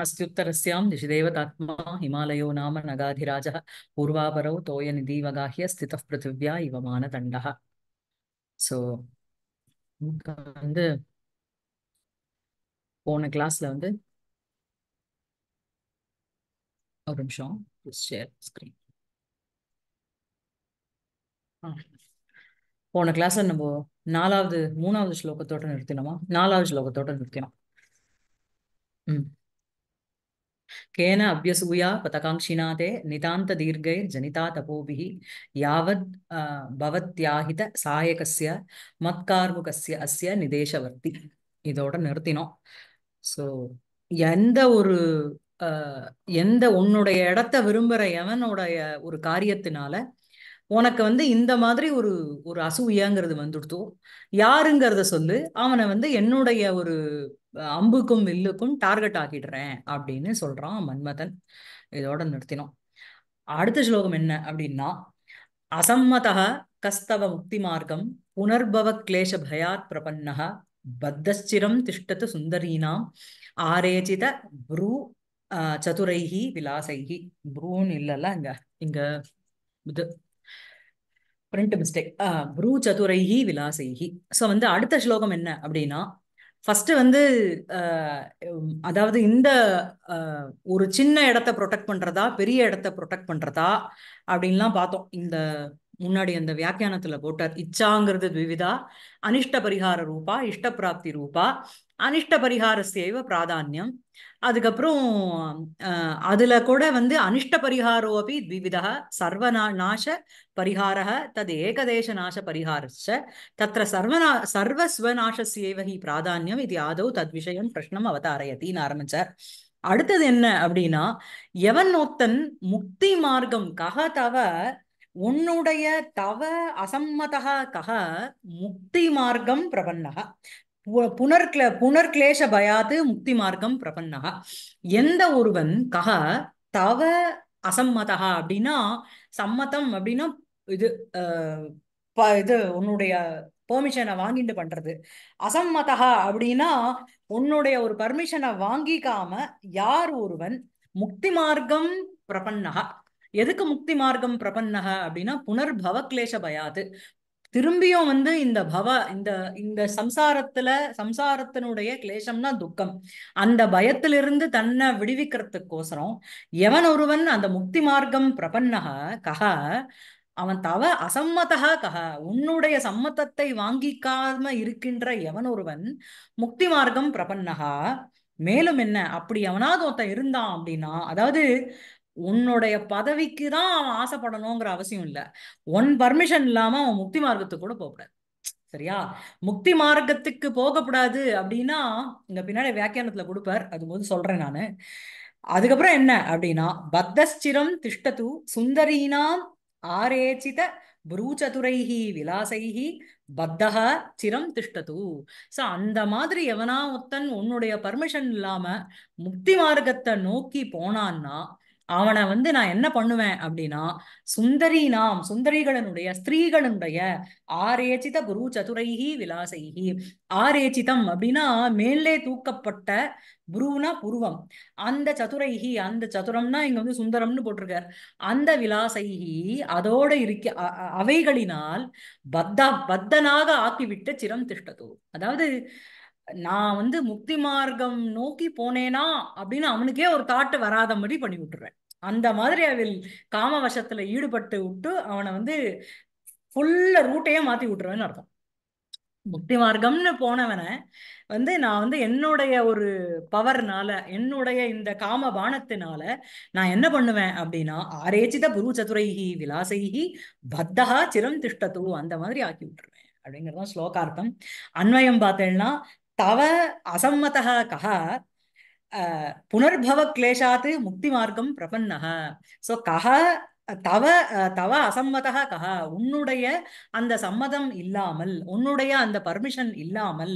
अस्त्युत्तरस्यां दिशिदेवतात्मा हिमालयो नाम नगाधिराजः पूर्वापरौ तोयनिधिवगाह्य स्थितः पृथिव्या इव मानदण्डः ஸோ வந்து போன கிளாஸ்ல வந்து ஒரு நிமிஷம் ஷேர் ஸ்க்ரீன் போன கிளாஸ் நம்ம நாலாவது மூணாவது ஸ்லோகத்தோட நிறுத்தினோமா நாலாவது ஸ்லோகத்தோட நிறுத்தினோம் ம் கேன அபியசூயா பதகாங்ஷிநாதே நிதாந்த தீர்கை ஜனிதா தபோபி யாவத் பவத்யாகித சாயகசிய மத்கார்முகசிய அசிய நிதேசவர்த்தி இதோட நிறுத்தினோம் ஸோ எந்த ஒரு எந்த உன்னுடைய இடத்த விரும்புகிற எவனுடைய ஒரு காரியத்தினால உனக்கு வந்து இந்த மாதிரி ஒரு ஒரு அசூயாங்கிறது வந்துடுத்தோ யாருங்கிறத சொல்லு அவனை வந்து என்னுடைய ஒரு அம்புக்கும் வில்லுக்கும் டார்கெட் ஆக்கிடுறேன் அப்படின்னு சொல்றான் மன்மதன் இதோட நிறுத்தினோம் அடுத்த ஸ்லோகம் என்ன அப்படின்னா அசம்மத கஸ்தவ முக்தி மார்க்கம் புனர்பவ கிளேஷ பயாத் பிரபன்னக பத்தஸ்திரம் திஷ்டத்து சுந்தரீனாம் ஆரேச்சித ப்ரூ சதுரைகி விலாசைகி ப்ரூன்னு இல்லைல்ல இங்க இங்க இது பிரிண்ட் மிஸ்டேக் ப்ரூ சதுரைகி விலாசைகி ஸோ வந்து அடுத்த ஸ்லோகம் என்ன அப்படின்னா ஃபஸ்ட்டு வந்து அதாவது இந்த ஒரு சின்ன இடத்த ப்ரொடெக்ட் பண்ணுறதா பெரிய இடத்த ப்ரொடெக்ட் பண்றதா அப்படின்லாம் பார்த்தோம் இந்த முன்னாடி அந்த வியாக்கியானத்தில் போட்டார் இச்சாங்கிறது விவிதா அனிஷ்ட பரிகார ரூபா இஷ்டப்பிராப்தி ரூபா அனிஷ்ட பரிகாரசேவ பிராதானியம் அதுக்கப்புறம் அதுல கூட வந்து அனிஷ்ட பரிகாரோ அப்படி த்விவிதா சர்வநா நாச பரிகார தது ஏகதேச நாச பரிகாரச்ச தத்திர சர்வநா சர்வஸ்வநாசசேவ ஹி பிராதானியம் இது ஆதோ தத் விஷயம் பிரஷ்னம் அவதாரயத்தின்னு ஆரம்பிச்சார் அடுத்தது என்ன அப்படின்னா எவன் ஒத்தன் முக்தி மார்க்கம் கக தவ உன்னுடைய தவ அசம்மதா கக முக்தி மார்க்கம் பிரபன்னக புனர்க்ல புனர்க்லேஷ பயாது முக்தி மார்க்கம் பிரபன்னா எந்த ஒருவன் கக தவ அசம்மதா அப்படின்னா சம்மதம் அப்படின்னா இது இது உன்னுடைய பெர்மிஷனை வாங்கிட்டு பண்றது அசம்மதா அப்படின்னா உன்னுடைய ஒரு பர்மிஷனை வாங்கிக்காம யார் ஒருவன் முக்தி மார்க்கம் பிரபன்னகா எதுக்கு முக்தி மார்க்கம் பிரபன்னக அப்படின்னா புனர்பவ கிளேஷ பயாது திரும்பியும் வந்து இந்த பவ இந்த இந்த சம்சாரத்துல சம்சாரத்தினுடைய கிளேசம்னா துக்கம் அந்த பயத்திலிருந்து தன்னை விடுவிக்கிறதுக்கோசரம் எவன் ஒருவன் அந்த முக்தி மார்க்கம் பிரபன்னக கஹ அவன் தவ அசம்மதா கஹ உன்னுடைய சம்மத்தத்தை வாங்கிக்காம இருக்கின்ற எவன் ஒருவன் முக்தி மார்க்கம் பிரபன்னகா மேலும் என்ன அப்படி எவனாவது ஒருத்தன் இருந்தான் அப்படின்னா அதாவது உன்னுடைய பதவிக்கு தான் அவன் ஆசைப்படணுங்கிற அவசியம் இல்லை ஒன் பர்மிஷன் இல்லாம அவன் முக்தி மார்க்கத்துக்கு கூட போகக்கூடாது சரியா முக்தி மார்க்கத்துக்கு போகக்கூடாது அப்படின்னா இங்க பின்னாடி வியாக்கியானத்துல கொடுப்பார் அது போது சொல்றேன் நானு அதுக்கப்புறம் என்ன அப்படின்னா பத்தஸ்திரம் திஷ்டது சுந்தரீனாம் ஆரேச்சித புரூச்சதுரைஹி விலாசைஹி பத்தக சிரம் திஷ்டது ஸோ அந்த மாதிரி எவனா ஒத்தன் உன்னுடைய பர்மிஷன் இல்லாம முக்தி மார்க்கத்தை நோக்கி போனான்னா அவனை வந்து நான் என்ன பண்ணுவேன் அப்படின்னா சுந்தரி நாம் சுந்தரிகளனுடைய ஸ்திரீகளனுடைய ஆரேச்சித குரு சதுரைகி விலாசைகி ஆரேச்சிதம் அப்படின்னா மேலே தூக்கப்பட்ட புருவுனா புருவம் அந்த சதுரைகி அந்த சதுரம்னா இங்க வந்து சுந்தரம்னு போட்டிருக்காரு அந்த விலாசைகி அதோட இருக்க அவைகளினால் பத்தா பத்தனாக ஆக்கிவிட்ட சிரம் திஷ்டதோ அதாவது நான் வந்து முக்தி மார்க்கம் நோக்கி போனேனா அப்படின்னு அவனுக்கே ஒரு தாட்டு வராதபடி பண்ணி விட்டுறேன் அந்த மாதிரி அவள் காம வசத்துல ஈடுபட்டு விட்டு அவனை வந்து ஃபுல்ல ரூட்டையே மாத்தி விட்டுருவேன்னு அர்த்தம் முக்தி மார்க்கம்னு போனவனை வந்து நான் வந்து என்னுடைய ஒரு பவர்னால என்னுடைய இந்த காம பானத்தினால நான் என்ன பண்ணுவேன் அப்படின்னா ஆரேச்சித புரு சதுரைகி விலாசைகி பத்தகா சிரம் திஷ்டத்து அந்த மாதிரி ஆக்கி விட்டுருவேன் அப்படிங்கிறதான் ஸ்லோகார்த்தம் அன்வயம் பார்த்தேன்னா தவ அசம்மத க புனர்பவ கிளேஷாத்து முக்தி மார்க்கம் பிரபன்னக ஸோ கஹ தவ தவ அசம்மத கஹா உன்னுடைய அந்த சம்மதம் இல்லாமல் உன்னுடைய அந்த பர்மிஷன் இல்லாமல்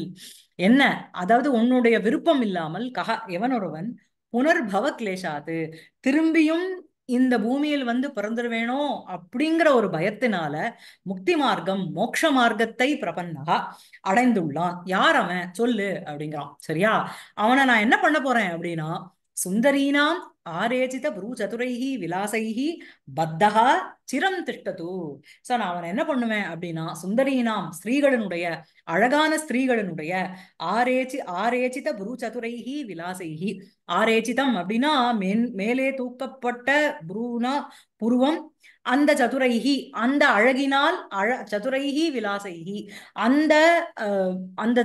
என்ன அதாவது உன்னுடைய விருப்பம் இல்லாமல் கஹ எவனொருவன் புனர்பவ கிளேஷாத்து திரும்பியும் இந்த பூமியில் வந்து பிறந்துட வேணும் அப்படிங்கிற ஒரு பயத்தினால முக்தி மார்க்கம் மோட்ச மார்க்கத்தை பிரபந்தா அடைந்துள்ளான் யார் அவன் சொல்லு அப்படிங்கிறான் சரியா அவனை நான் என்ன பண்ண போறேன் அப்படின்னா சுந்தரீனாம் ஆரேஜித புரு சதுரைகி விலாசைகி பத்தகா சிரம் திஷ்டது சோ நான் அவனை என்ன பண்ணுவேன் அப்படின்னா சுந்தரீனாம் ஸ்திரீகளினுடைய அழகான ஸ்திரீகளினுடைய ஆரேச்சி ஆரேச்சித புரு சதுரைகி விலாசைகி ஆரேச்சிதம் அப்படின்னா மேன் மேலே தூக்கப்பட்ட புருனா புருவம் அந்த சதுரைகி அந்த அழகினால் அழ சதுரைகி விலாசைகி அந்த அந்த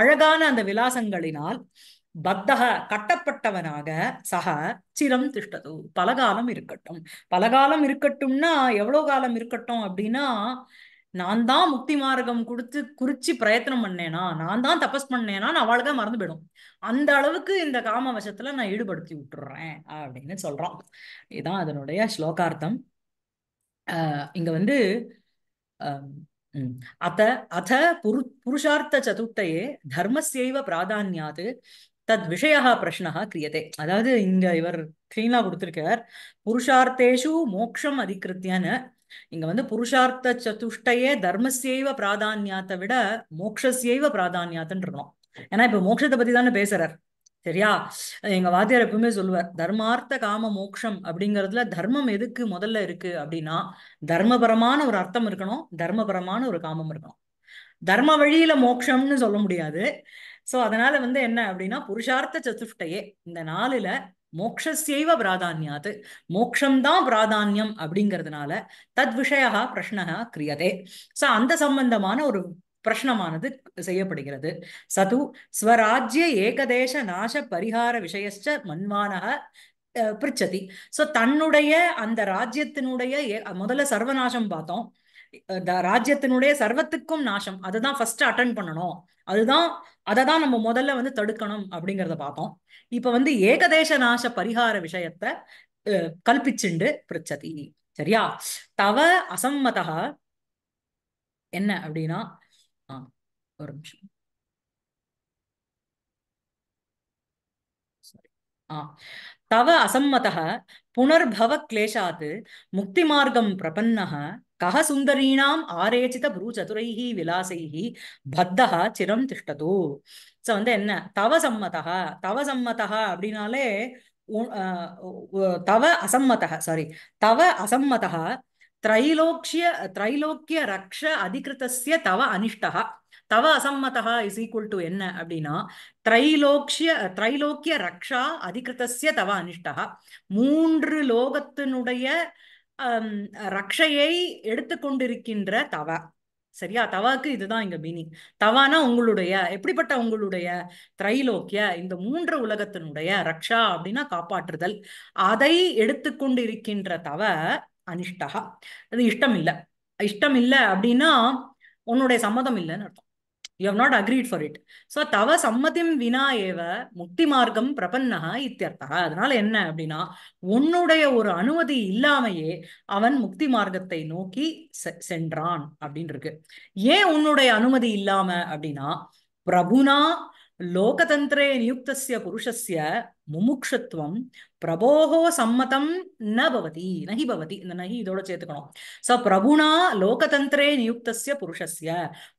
அழகான அந்த விலாசங்களினால் பத்தக கட்டப்பட்டவனாக சக சிரம் திஷ்டது பலகாலம் இருக்கட்டும் பலகாலம் இருக்கட்டும்னா எவ்வளோ காலம் இருக்கட்டும் அப்படின்னா நான் தான் முக்தி மார்க்கம் கொடுத்து குறிச்சு பிரயத்தனம் பண்ணேனா நான் தான் தபஸ் பண்ணேனா நான் அவளுக்கா மறந்து போயிடும் அந்த அளவுக்கு இந்த காம வசத்துல நான் ஈடுபடுத்தி விட்டுறேன் அப்படின்னு சொல்றான் இதுதான் அதனுடைய ஸ்லோகார்த்தம் ஆஹ் இங்க வந்து அத்த அத புரு புருஷார்த்த சதுர்த்தையே தர்மசேவ பிராதான்யாது தத் விஷயா பிரஷ்னா கிரியதே அதாவது இங்க இவர் கிளீனா கொடுத்துருக்கார் புருஷார்த்தேஷு மோக்ஷம் அதிகிருத்தியான இங்க வந்து புருஷார்த்த சதுஷ்டையே தர்மசியைவ பிராதான்யாத்தை விட மோக்ஷசேவ பிராதான்யாத்துன்னு இருக்கணும் ஏன்னா இப்ப மோட்சத்தை பத்தி தானே பேசுறார் சரியா எங்க வாத்தியார் எப்பவுமே சொல்லுவார் தர்மார்த்த காம மோக்ஷம் அப்படிங்கிறதுல தர்மம் எதுக்கு முதல்ல இருக்கு அப்படின்னா தர்மபரமான ஒரு அர்த்தம் இருக்கணும் தர்மபரமான ஒரு காமம் இருக்கணும் தர்ம வழியில மோக்ஷம்னு சொல்ல முடியாது சோ அதனால வந்து என்ன அப்படின்னா புருஷார்த்த சதுஷ்டையே இந்த நாளுல மோக்ஷைவ பிராதான்யாது மோக்ஷம்தான் பிராதான்யம் அப்படிங்கிறதுனால தத் விஷயா பிரஷ்னகா கிரியதே சோ அந்த சம்பந்தமான ஒரு பிரஷ்னமானது செய்யப்படுகிறது சது ஸ்வராஜ்ய ஏகதேச நாச பரிகார விஷயச்ச மண்வானக பிரிச்சதி சோ தன்னுடைய அந்த ராஜ்யத்தினுடைய முதல்ல சர்வநாசம் பார்த்தோம் ராஜ்யத்தினுடைய சர்வத்துக்கும் நாசம் அதுதான் ஃபர்ஸ்ட் அட்டன் பண்ணணும் அதுதான் அதை தான் நம்ம முதல்ல வந்து தடுக்கணும் அப்படிங்கிறத பார்த்தோம் இப்ப வந்து ஏகதேச நாச பரிகார விஷயத்த கல்பிச்சுண்டு பிரச்சதி சரியா தவ அசம்மத என்ன அப்படின்னா ஒரு நிமிஷம் ஆ தவ அசம்மதः புனர்பவ கிளேஷாத் முக்தி மார்க்கம் பிரபன்னः கஹ சுந்தரீணாம் ஆரேச்சித புரு சதுரைஹி விலாசைஹி பத்தக சிரம் திஷ்டது ஸோ வந்து என்ன தவ சம்மதா தவ சம்மதா அப்படின்னாலே தவ அசம்மதா சாரி தவ அசம்மதா திரைலோக்கிய திரைலோக்கிய ரக்ஷ அதிகிருத்திய தவ அனிஷ்டா தவ அசம்மதா இஸ் ஈக்குவல் டு என்ன அப்படின்னா திரைலோக்கிய திரைலோக்கிய ரக்ஷா அதிகிருத்தசிய தவ அனிஷ்டா மூன்று லோகத்தினுடைய ரக்ஷையை எடுத்துக்கொண்டிருக்கின்ற தவ சரியா தவாக்கு இதுதான் இங்க மீனிங் தவானா உங்களுடைய எப்படிப்பட்ட உங்களுடைய திரைலோக்கிய இந்த மூன்று உலகத்தினுடைய ரக்ஷா அப்படின்னா காப்பாற்றுதல் அதை எடுத்துக்கொண்டு இருக்கின்ற தவ அனிஷ்டா அது இஷ்டம் இல்லை இஷ்டம் இல்லை அப்படின்னா உன்னுடைய சம்மதம் இல்லைன்னு அர்த்தம் you have not agreed for it so தவ சம்மதிம் வினா ஏவ முக்தி மார்க்கம் பிரபன்னகா இத்தியர்த்தா அதனால என்ன அப்படின்னா உன்னுடைய ஒரு அனுமதி இல்லாமையே அவன் முக்தி மார்க்கத்தை நோக்கி சென்றான் அப்படின்னு இருக்கு ஏன் உன்னுடைய அனுமதி இல்லாம அப்படின்னா பிரபுனா லோகதந்திரே நியுக்தசிய புருஷஸ்ய முமுக்ஷத்துவம் பிரபோகோ சம்மதம் ந பவதி நகி பவதி இந்த நகி இதோட சேர்த்துக்கணும் ச பிரபுனா லோகதந்திரே நியுக்தசிய புருஷஸ்ய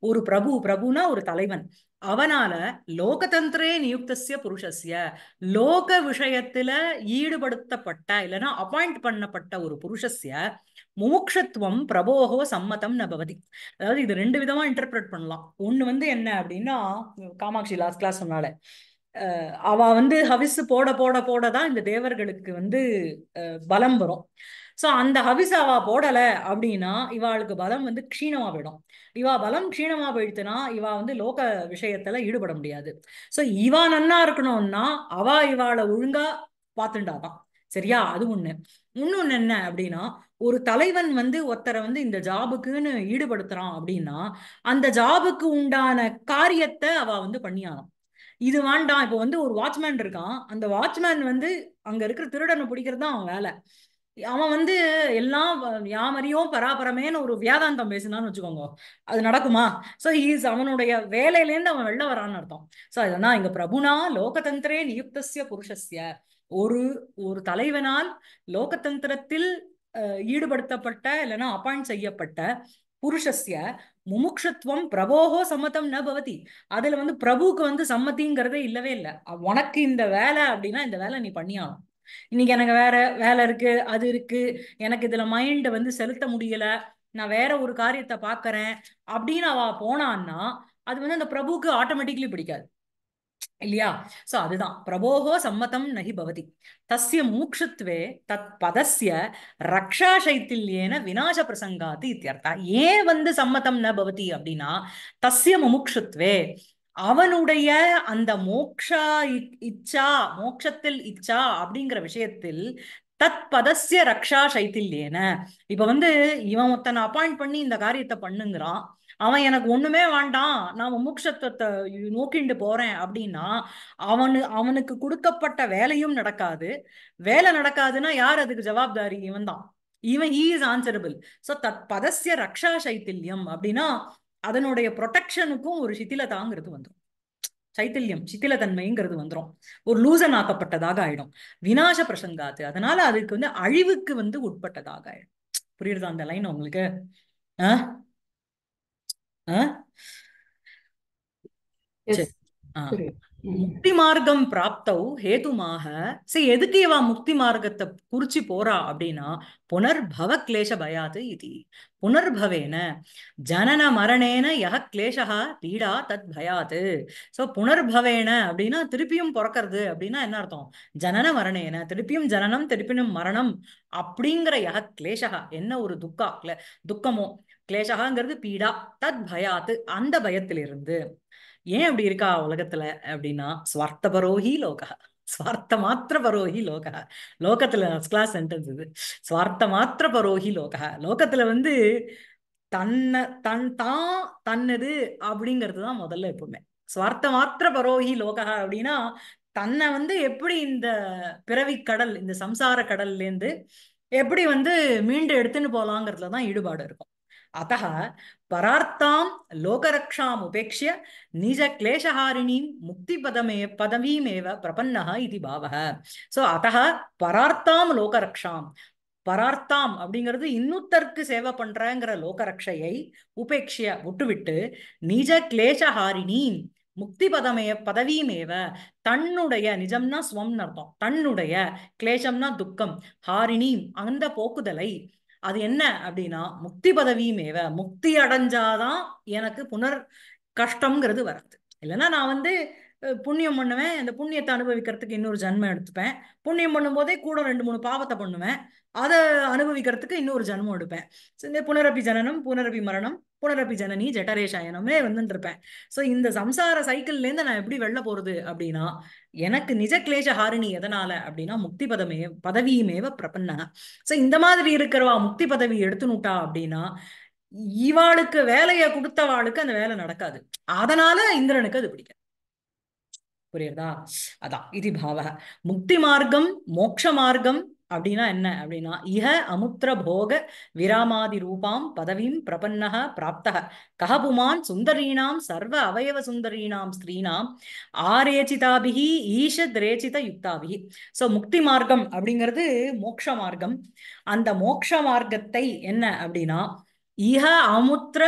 ஒரு பிரபு பிரபுனா ஒரு தலைவன் அவனால லோகதந்திரே நியுக்தசிய புருஷஸ்ய லோக விஷயத்துல ஈடுபடுத்தப்பட்ட இல்லைன்னா அப்பாயிண்ட் பண்ணப்பட்ட ஒரு புருஷஸ்ய முமுக்ஷத்துவம் பிரபோகோ சம்மதம் ந பவதி அதாவது இது ரெண்டு விதமா இன்டர்பிரட் பண்ணலாம் ஒண்ணு வந்து என்ன அப்படின்னா காமாட்சி லாஸ்ட் கிளாஸ் சொன்னால அவ வந்து ஹவிசு போட போட போட தான் இந்த தேவர்களுக்கு வந்து பலம் வரும் ஸோ அந்த ஹவிஸ் அவ போடலை அப்படின்னா இவாளுக்கு பலம் வந்து க்ஷீணமாக போயிடும் இவா பலம் க்ஷீணமாக போயிடுத்துனா இவா வந்து லோக விஷயத்தில் ஈடுபட முடியாது ஸோ இவா நன்னா இருக்கணும்னா அவா இவாளை ஒழுங்கா பார்த்துண்டாதான் சரியா அது ஒண்ணு இன்னொன்னு என்ன அப்படின்னா ஒரு தலைவன் வந்து ஒருத்தரை வந்து இந்த ஜாபுக்குன்னு ஈடுபடுத்துறான் அப்படின்னா அந்த ஜாபுக்கு உண்டான காரியத்தை அவ வந்து பண்ணியானாம் இது வேண்டாம் இப்போ வந்து ஒரு வாட்ச்மேன் இருக்கான் அந்த வாட்ச்மேன் வந்து அங்க இருக்கிற திருடனை பிடிக்கிறது தான் அவன் வேலை அவன் வந்து எல்லாம் யாமறியும் பராபரமேன்னு ஒரு வியாதாந்தம் பேசுனான்னு வச்சுக்கோங்க அது நடக்குமா ஸோ ஈஸ் அவனுடைய வேலையிலேருந்து அவன் வெளில வரான்னு அர்த்தம் ஸோ அதனா இங்க பிரபுனா லோகதந்திரே நியுக்தசிய புருஷஸ்ய ஒரு ஒரு தலைவனால் லோகதந்திரத்தில் ஈடுபடுத்தப்பட்ட இல்லைன்னா அப்பாயிண்ட் செய்யப்பட்ட புருஷஸ்ய முமுக்ஷத்துவம் பிரபோகோ சம்மதம் ந பவதி அதுல வந்து பிரபுக்கு வந்து சம்மதிங்கிறதே இல்லவே இல்லை உனக்கு இந்த வேலை அப்படின்னா இந்த வேலை நீ பண்ணியாகும் இன்னைக்கு எனக்கு வேற வேலை இருக்கு அது இருக்கு எனக்கு இதுல மைண்ட் வந்து செலுத்த முடியல நான் வேற ஒரு காரியத்தை பாக்குறேன் அப்படின்னு அவ போனான்னா அது வந்து அந்த பிரபுக்கு ஆட்டோமேட்டிக்லி பிடிக்காது இல்லையா சோ அதுதான் பிரபோகோ சம்மதம் நகி பவதி தஸ்ய மூக்ஷத்வே தத் பதசிய ரக்ஷா சைத்தில்யேன விநாச பிரசங்காத்து இத்தியர்த்தா ஏன் வந்து சம்மதம் ந பவதி அப்படின்னா தஸ்ய முமுக்ஷத்வே அவனுடைய அந்த மோக்ஷா இச்சா மோக்ஷத்தில் இச்சா அப்படிங்கிற விஷயத்தில் தத் பதசிய ரக்ஷா சைத்தில்யேன இப்ப வந்து இவன் ஒருத்தனை அப்பாயிண்ட் பண்ணி இந்த காரியத்தை பண்ணுங்கிறான் அவன் எனக்கு ஒண்ணுமே வேண்டாம் நான் முக்ஷத்துவத்தை நோக்கிண்டு போறேன் அப்படின்னா அவனு அவனுக்கு கொடுக்கப்பட்ட வேலையும் நடக்காது வேலை நடக்காதுன்னா யார் அதுக்கு ஜவாப்தாரி இவன் தான் இவன் ஹீ இஸ் ஆன்சரபிள் ஸோ தத் பதசிய ரக்ஷா சைத்தில்யம் அப்படின்னா அதனுடைய ப்ரொடெக்ஷனுக்கும் ஒரு சித்திலதாங்கிறது வந்துடும் சைத்தல்யம் சித்திலத்தன்மைங்கிறது வந்துடும் ஒரு லூசன் ஆக்கப்பட்டதாக ஆயிடும் வினாச பிரசங்காத்து அதனால அதுக்கு வந்து அழிவுக்கு வந்து உட்பட்டதாக ஆயிடும் புரியுறதா அந்த லைன் உங்களுக்கு ஆஹ் முக்தி மார்க்கம் பிராப்தவ் ஹேதுமாக சரி எதுக்கு இவா முக்தி மார்க்கத்தை குறிச்சு போறா அப்படின்னா புனர்பவ கிளேஷ பயாது இது புனர்பவேன ஜனன மரணேன யக கிளேஷா பீடா தத் பயாது சோ புனர்பவேன அப்படின்னா திருப்பியும் பிறக்கிறது அப்படின்னா என்ன அர்த்தம் ஜனன மரணேன திருப்பியும் ஜனனம் திருப்பியும் மரணம் அப்படிங்கிற யக கிளேஷா என்ன ஒரு துக்கா துக்கமோ கிளேஷகாங்கிறது பீடா தத் பயாத்து அந்த பயத்திலிருந்து ஏன் அப்படி இருக்கா உலகத்துல அப்படின்னா ஸ்வார்த்த பரோஹி லோகா ஸ்வார்த்த மாத்திர பரோஹி லோகா லோகத்துல கிளாஸ் சென்டென்ஸ் இது ஸ்வார்த்த மாத்திர பரோஹி லோகா லோகத்துல வந்து தன்னை தன் தான் தன்னது அப்படிங்கிறது தான் முதல்ல எப்பவுமே ஸ்வார்த்த மாத்திர பரோஹி லோகா அப்படின்னா தன்னை வந்து எப்படி இந்த பிறவி கடல் இந்த சம்சார கடல்லேருந்து எப்படி வந்து மீண்டு எடுத்துன்னு போலாங்கிறதுல தான் ஈடுபாடு இருக்கும் அத்த பரார்த்தாம் లోకరక్షాం உபேட்சிய நிஜ ముక్తిపదమే முக்தி பதமே ఇది பிரபன்னா సో అత పరార్థాం లోకరక్షాం பரார்த்தாம் அப்படிங்கிறது இன்னுத்தருக்கு சேவை பண்றங்கிற லோகரக்ஷையை உபேட்சிய விட்டுவிட்டு நிஜ கிளேசஹாரிணி முக்தி பதமைய பதவியுமேவ தன்னுடைய நிஜம்னா ஸ்வம்னு அர்த்தம் தன்னுடைய கிளேசம்னா துக்கம் ஹாரிணி அந்த போக்குதலை அது என்ன அப்படின்னா முக்தி பதவியுமேவ முக்தி அடைஞ்சாதான் எனக்கு புனர் கஷ்டம்ங்கிறது வருது இல்லைன்னா நான் வந்து புண்ணியம் பண்ணுவேன் அந்த புண்ணியத்தை அனுபவிக்கிறதுக்கு இன்னொரு ஜன்மம் எடுத்துப்பேன் புண்ணியம் பண்ணும்போதே கூட ரெண்டு மூணு பாவத்தை பண்ணுவேன் அதை அனுபவிக்கிறதுக்கு இன்னொரு ஜென்மம் எடுப்பேன் இந்த புனரப்பி ஜனனம் புனரபி மரணம் புனரபி ஜனனி ஜட்டரேஷாயனமே வந்துட்டு இருப்பேன் ஸோ இந்த சம்சார சைக்கிள்லேருந்து நான் எப்படி வெளில போறது அப்படின்னா எனக்கு நிஜ கிளேஷ ஹாரிணி எதனால அப்படின்னா முக்தி பதமே பதவியுமேவ பிரபன்ன ஸோ இந்த மாதிரி இருக்கிறவா முக்தி பதவி எடுத்துனுட்டா அப்படின்னா இவாளுக்கு வேலையை கொடுத்தவாளுக்கு அந்த வேலை நடக்காது அதனால இந்திரனுக்கு அது பிடிக்கும் புரியுறதா அதான் இது பாவ முக்தி மார்க்கம் மோட்ச மார்க்கம் அப்படின்னா என்ன அப்படின்னா இஹ அமுத்திர போக விராமாதி ரூபாம் பதவியும் பிரபன்னக பிராப்தக கஹபுமான் சுந்தரீனாம் சர்வ அவயவ சுந்தரீனாம் ஸ்திரீனாம் ஆரேச்சிதாபிகி ஈஷத் ரேச்சித யுக்தாபிகி ஸோ முக்தி மார்க்கம் அப்படிங்கிறது மோக்ஷ மார்க்கம் அந்த மோக்ஷ மார்க்கத்தை என்ன அப்படின்னா இஹ அமுத்திர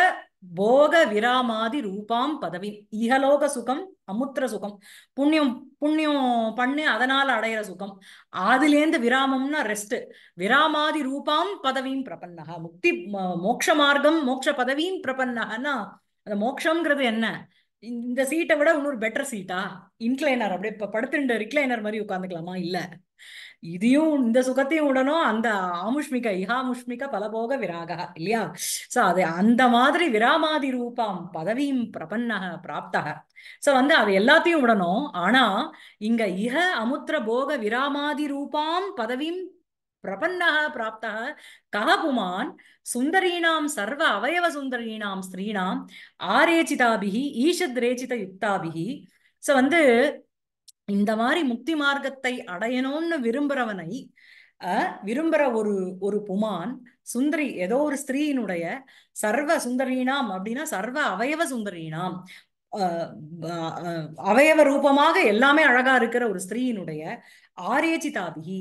போக விராமாதி ரூபாம் பதவி இகலோக சுகம் அமுத்திர சுகம் புண்ணியம் புண்ணியம் பண்ணி அதனால அடையிற சுகம் அதுலேருந்து விராமம்னா ரெஸ்ட் விராமாதி ரூபாம் பதவியும் பிரபன்னகா முக்தி மோட்ச மார்க்கம் மோட்ச பதவியும் பிரபன்னகன்னா அந்த மோட்சம்ங்கிறது என்ன இந்த சீட்டை விட இன்னொரு பெட்டர் சீட்டா இன்க்ளைனர் அப்படியே படுத்துட்டு ரிக்ளைனர் மாதிரி உட்காந்துக்கலாமா இல்லை இதையும் இந்த சுகத்தையும் விடணும் அந்த ஆமுஷ்மிக இஹாமுஷ்மிக பலபோக விராகா இல்லையா சோ அது அந்த மாதிரி விராமாதி ரூபாம் பதவியும் பிரபன்னக பிராப்தக சோ வந்து அது எல்லாத்தையும் விடணும் ஆனா இங்க இஹ அமுத்திர போக விராமாதி ரூபாம் பதவியும் பிரபன்னக பிராப்தக ககபுமான் சுந்தரீணாம் சர்வ அவயவ சுந்தரீணாம் ஸ்திரீணாம் ஆரேச்சிதாபிகி ஈஷத் ரேச்சித யுக்தாபிகி ஸோ வந்து இந்த மாதிரி முக்தி மார்க்கத்தை அடையணும்னு விரும்புறவனை விரும்புற ஒரு ஒரு புமான் சுந்தரி ஏதோ ஒரு ஸ்திரீயினுடைய சர்வ சுந்தரீனாம் அப்படின்னா சர்வ அவயவ சுந்தரீனாம் அவயவ ரூபமாக எல்லாமே அழகா இருக்கிற ஒரு ஸ்திரீயினுடைய ஆரேச்சிதாபிகி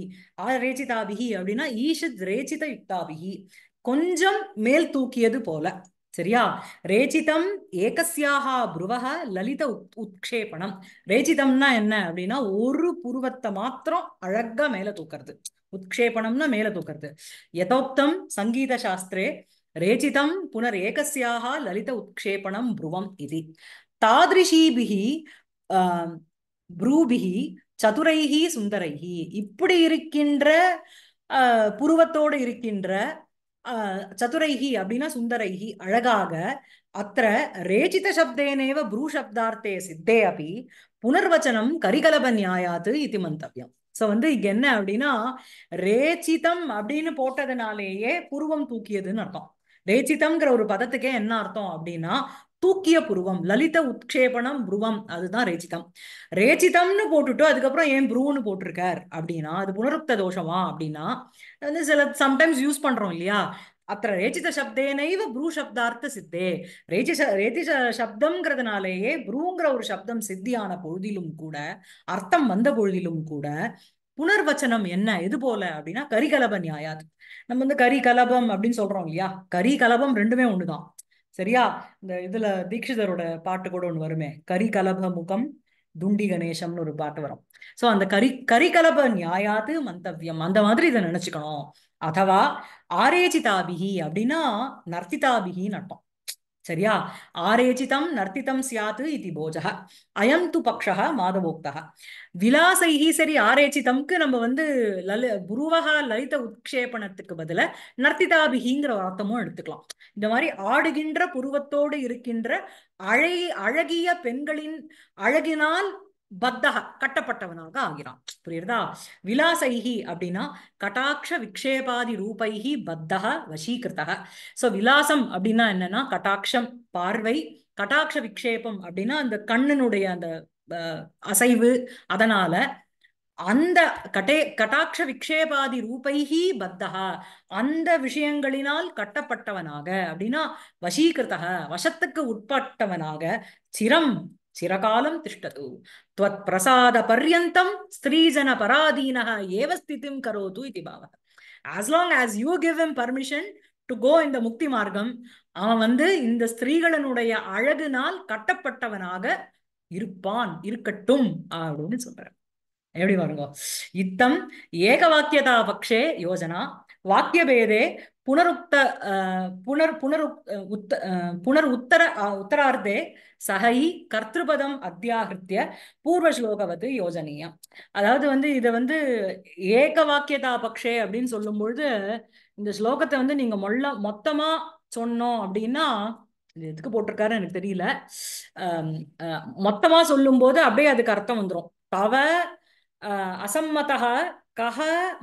ஆரேச்சிதாபிகி அப்படின்னா ஈஷத் ரேச்சித யுக்தாபிகி கொஞ்சம் மேல் தூக்கியது போல சரியா ரேச்சிதம் ஏகசியாக புருவக லலித உத்ஷேபணம் ரேச்சிதம்னா என்ன அப்படின்னா ஒரு புருவத்தை மாத்திரம் அழகா மேல தூக்கிறது உத்ஷேபணம்னா மேல தூக்கிறது யதோக்தம் சங்கீத சாஸ்திரே ரேச்சிதம் புனர் ஏகசியாக லலித உத்ஷேபணம் புருவம் இது தாதிருஷீபிகி புரூபிகி சதுரைகி சுந்தரைகி இப்படி இருக்கின்ற புருவத்தோடு இருக்கின்ற சதுரைகி அப்படின்னா சுந்தரைகி அழகாக அத்த ரேச்சித சப்தேனேவ சப்தார்த்தே சித்தே அப்படி புனர்வச்சனம் கரிகலப நியாயாத்து இது மந்தவியம் சோ வந்து இங்க என்ன அப்படின்னா ரேச்சிதம் அப்படின்னு போட்டதுனாலேயே பூர்வம் தூக்கியதுன்னு அர்த்தம் ரேச்சிதம்ங்கிற ஒரு பதத்துக்கே என்ன அர்த்தம் அப்படின்னா தூக்கிய புருவம் லலித உட்சேபணம் புருவம் அதுதான் ரேச்சிதம் ரேச்சிதம்னு போட்டுட்டு அதுக்கப்புறம் ஏன் புருவன்னு போட்டிருக்கார் அப்படின்னா அது புனருக்த தோஷமா அப்படின்னா வந்து சில சம்டைம்ஸ் யூஸ் பண்றோம் இல்லையா அத்த ரேச்சித சப்தேனைவ ப்ரூ சப்தார்த்த சித்தே ரேச்சி ரேச்சிச சப்தம்ங்கிறதுனாலேயே புருங்கிற ஒரு சப்தம் சித்தியான பொழுதிலும் கூட அர்த்தம் வந்த பொழுதிலும் கூட புனர்வச்சனம் என்ன எது போல அப்படின்னா கரிகலப நியாயாத் நம்ம வந்து கரிகலபம் அப்படின்னு சொல்றோம் இல்லையா கரிகலபம் ரெண்டுமே ஒண்ணுதான் சரியா இந்த இதுல தீக்ஷிதரோட பாட்டு கூட ஒன்று வருமே கரி கலப முகம் துண்டி கணேசம்னு ஒரு பாட்டு வரும் சோ அந்த கரி கரிகலப நியாயாது மந்தவியம் அந்த மாதிரி இதை நினைச்சுக்கணும் அதுவா ஆரேஜிதாபிகி அப்படின்னா நர்த்திதாபிகின்னு அர்த்தம் சரியா ஆரேச்சிதம் நர்த்தித்தம் சியாத்து இது போஜக அயம் து பக்ஷா மாதவோக்தக விலாசைஹி சரி ஆரேச்சிதம்க்கு நம்ம வந்து லல புருவகா லலித உட்சேபணத்துக்கு பதில நர்த்திதாபிஹிங்கிற அர்த்தமும் எடுத்துக்கலாம் இந்த மாதிரி ஆடுகின்ற புருவத்தோடு இருக்கின்ற அழகி அழகிய பெண்களின் அழகினால் பத்தக கட்டப்பட்டவனாக ஆகிறான் புரியுறதா விலாசைஹி அப்படின்னா கட்டாட்ச விக்ஷேபாதி ரூபைஹி பத்தக வசீகிருத்தக சோ விலாசம் அப்படின்னா என்னன்னா கட்டாட்சம் பார்வை கட்டாட்ச விக்ஷேபம் அப்படின்னா அந்த கண்ணனுடைய அந்த அசைவு அதனால அந்த கட்டே கட்டாட்ச விக்ஷேபாதி ரூபைஹி பத்தகா அந்த விஷயங்களினால் கட்டப்பட்டவனாக அப்படின்னா வசீகிருத்தக வசத்துக்கு உட்பட்டவனாக சிரம் சிரகாலம் திஷ்டது துவத் பிரசாத பர்யந்தம் ஸ்திரீஜன பராதீனக ஏவ ஸ்திதிம் கரோது இது பாவக as long as you give em permission to go இந்த முக்தி மார்க்கம் அவன் வந்து இந்த ஸ்திரீகளனுடைய அழகுனால் கட்டப்பட்டவனாக இருப்பான் இருக்கட்டும் அப்படின்னு சொல்றேன் எப்படி பாருங்க இத்தம் ஏக வாக்கியதா பக்ஷே யோஜனா பேதே புனருக்த புனர் புனர் உத்த புனர் உத்தர உத்தரார்த்தே சகி கர்த்திருபதம் அத்தியாகிருத்திய பூர்வ ஸ்லோகவது யோஜனீயம் அதாவது வந்து இதை வந்து ஏக வாக்கியதா பக்ஷே அப்படின்னு சொல்லும் பொழுது இந்த ஸ்லோகத்தை வந்து நீங்க மொல்ல மொத்தமா சொன்னோம் அப்படின்னா எதுக்கு போட்டிருக்காரு எனக்கு தெரியல மொத்தமா சொல்லும் போது அப்படியே அதுக்கு அர்த்தம் வந்துடும் தவ அசம்மதா கஹ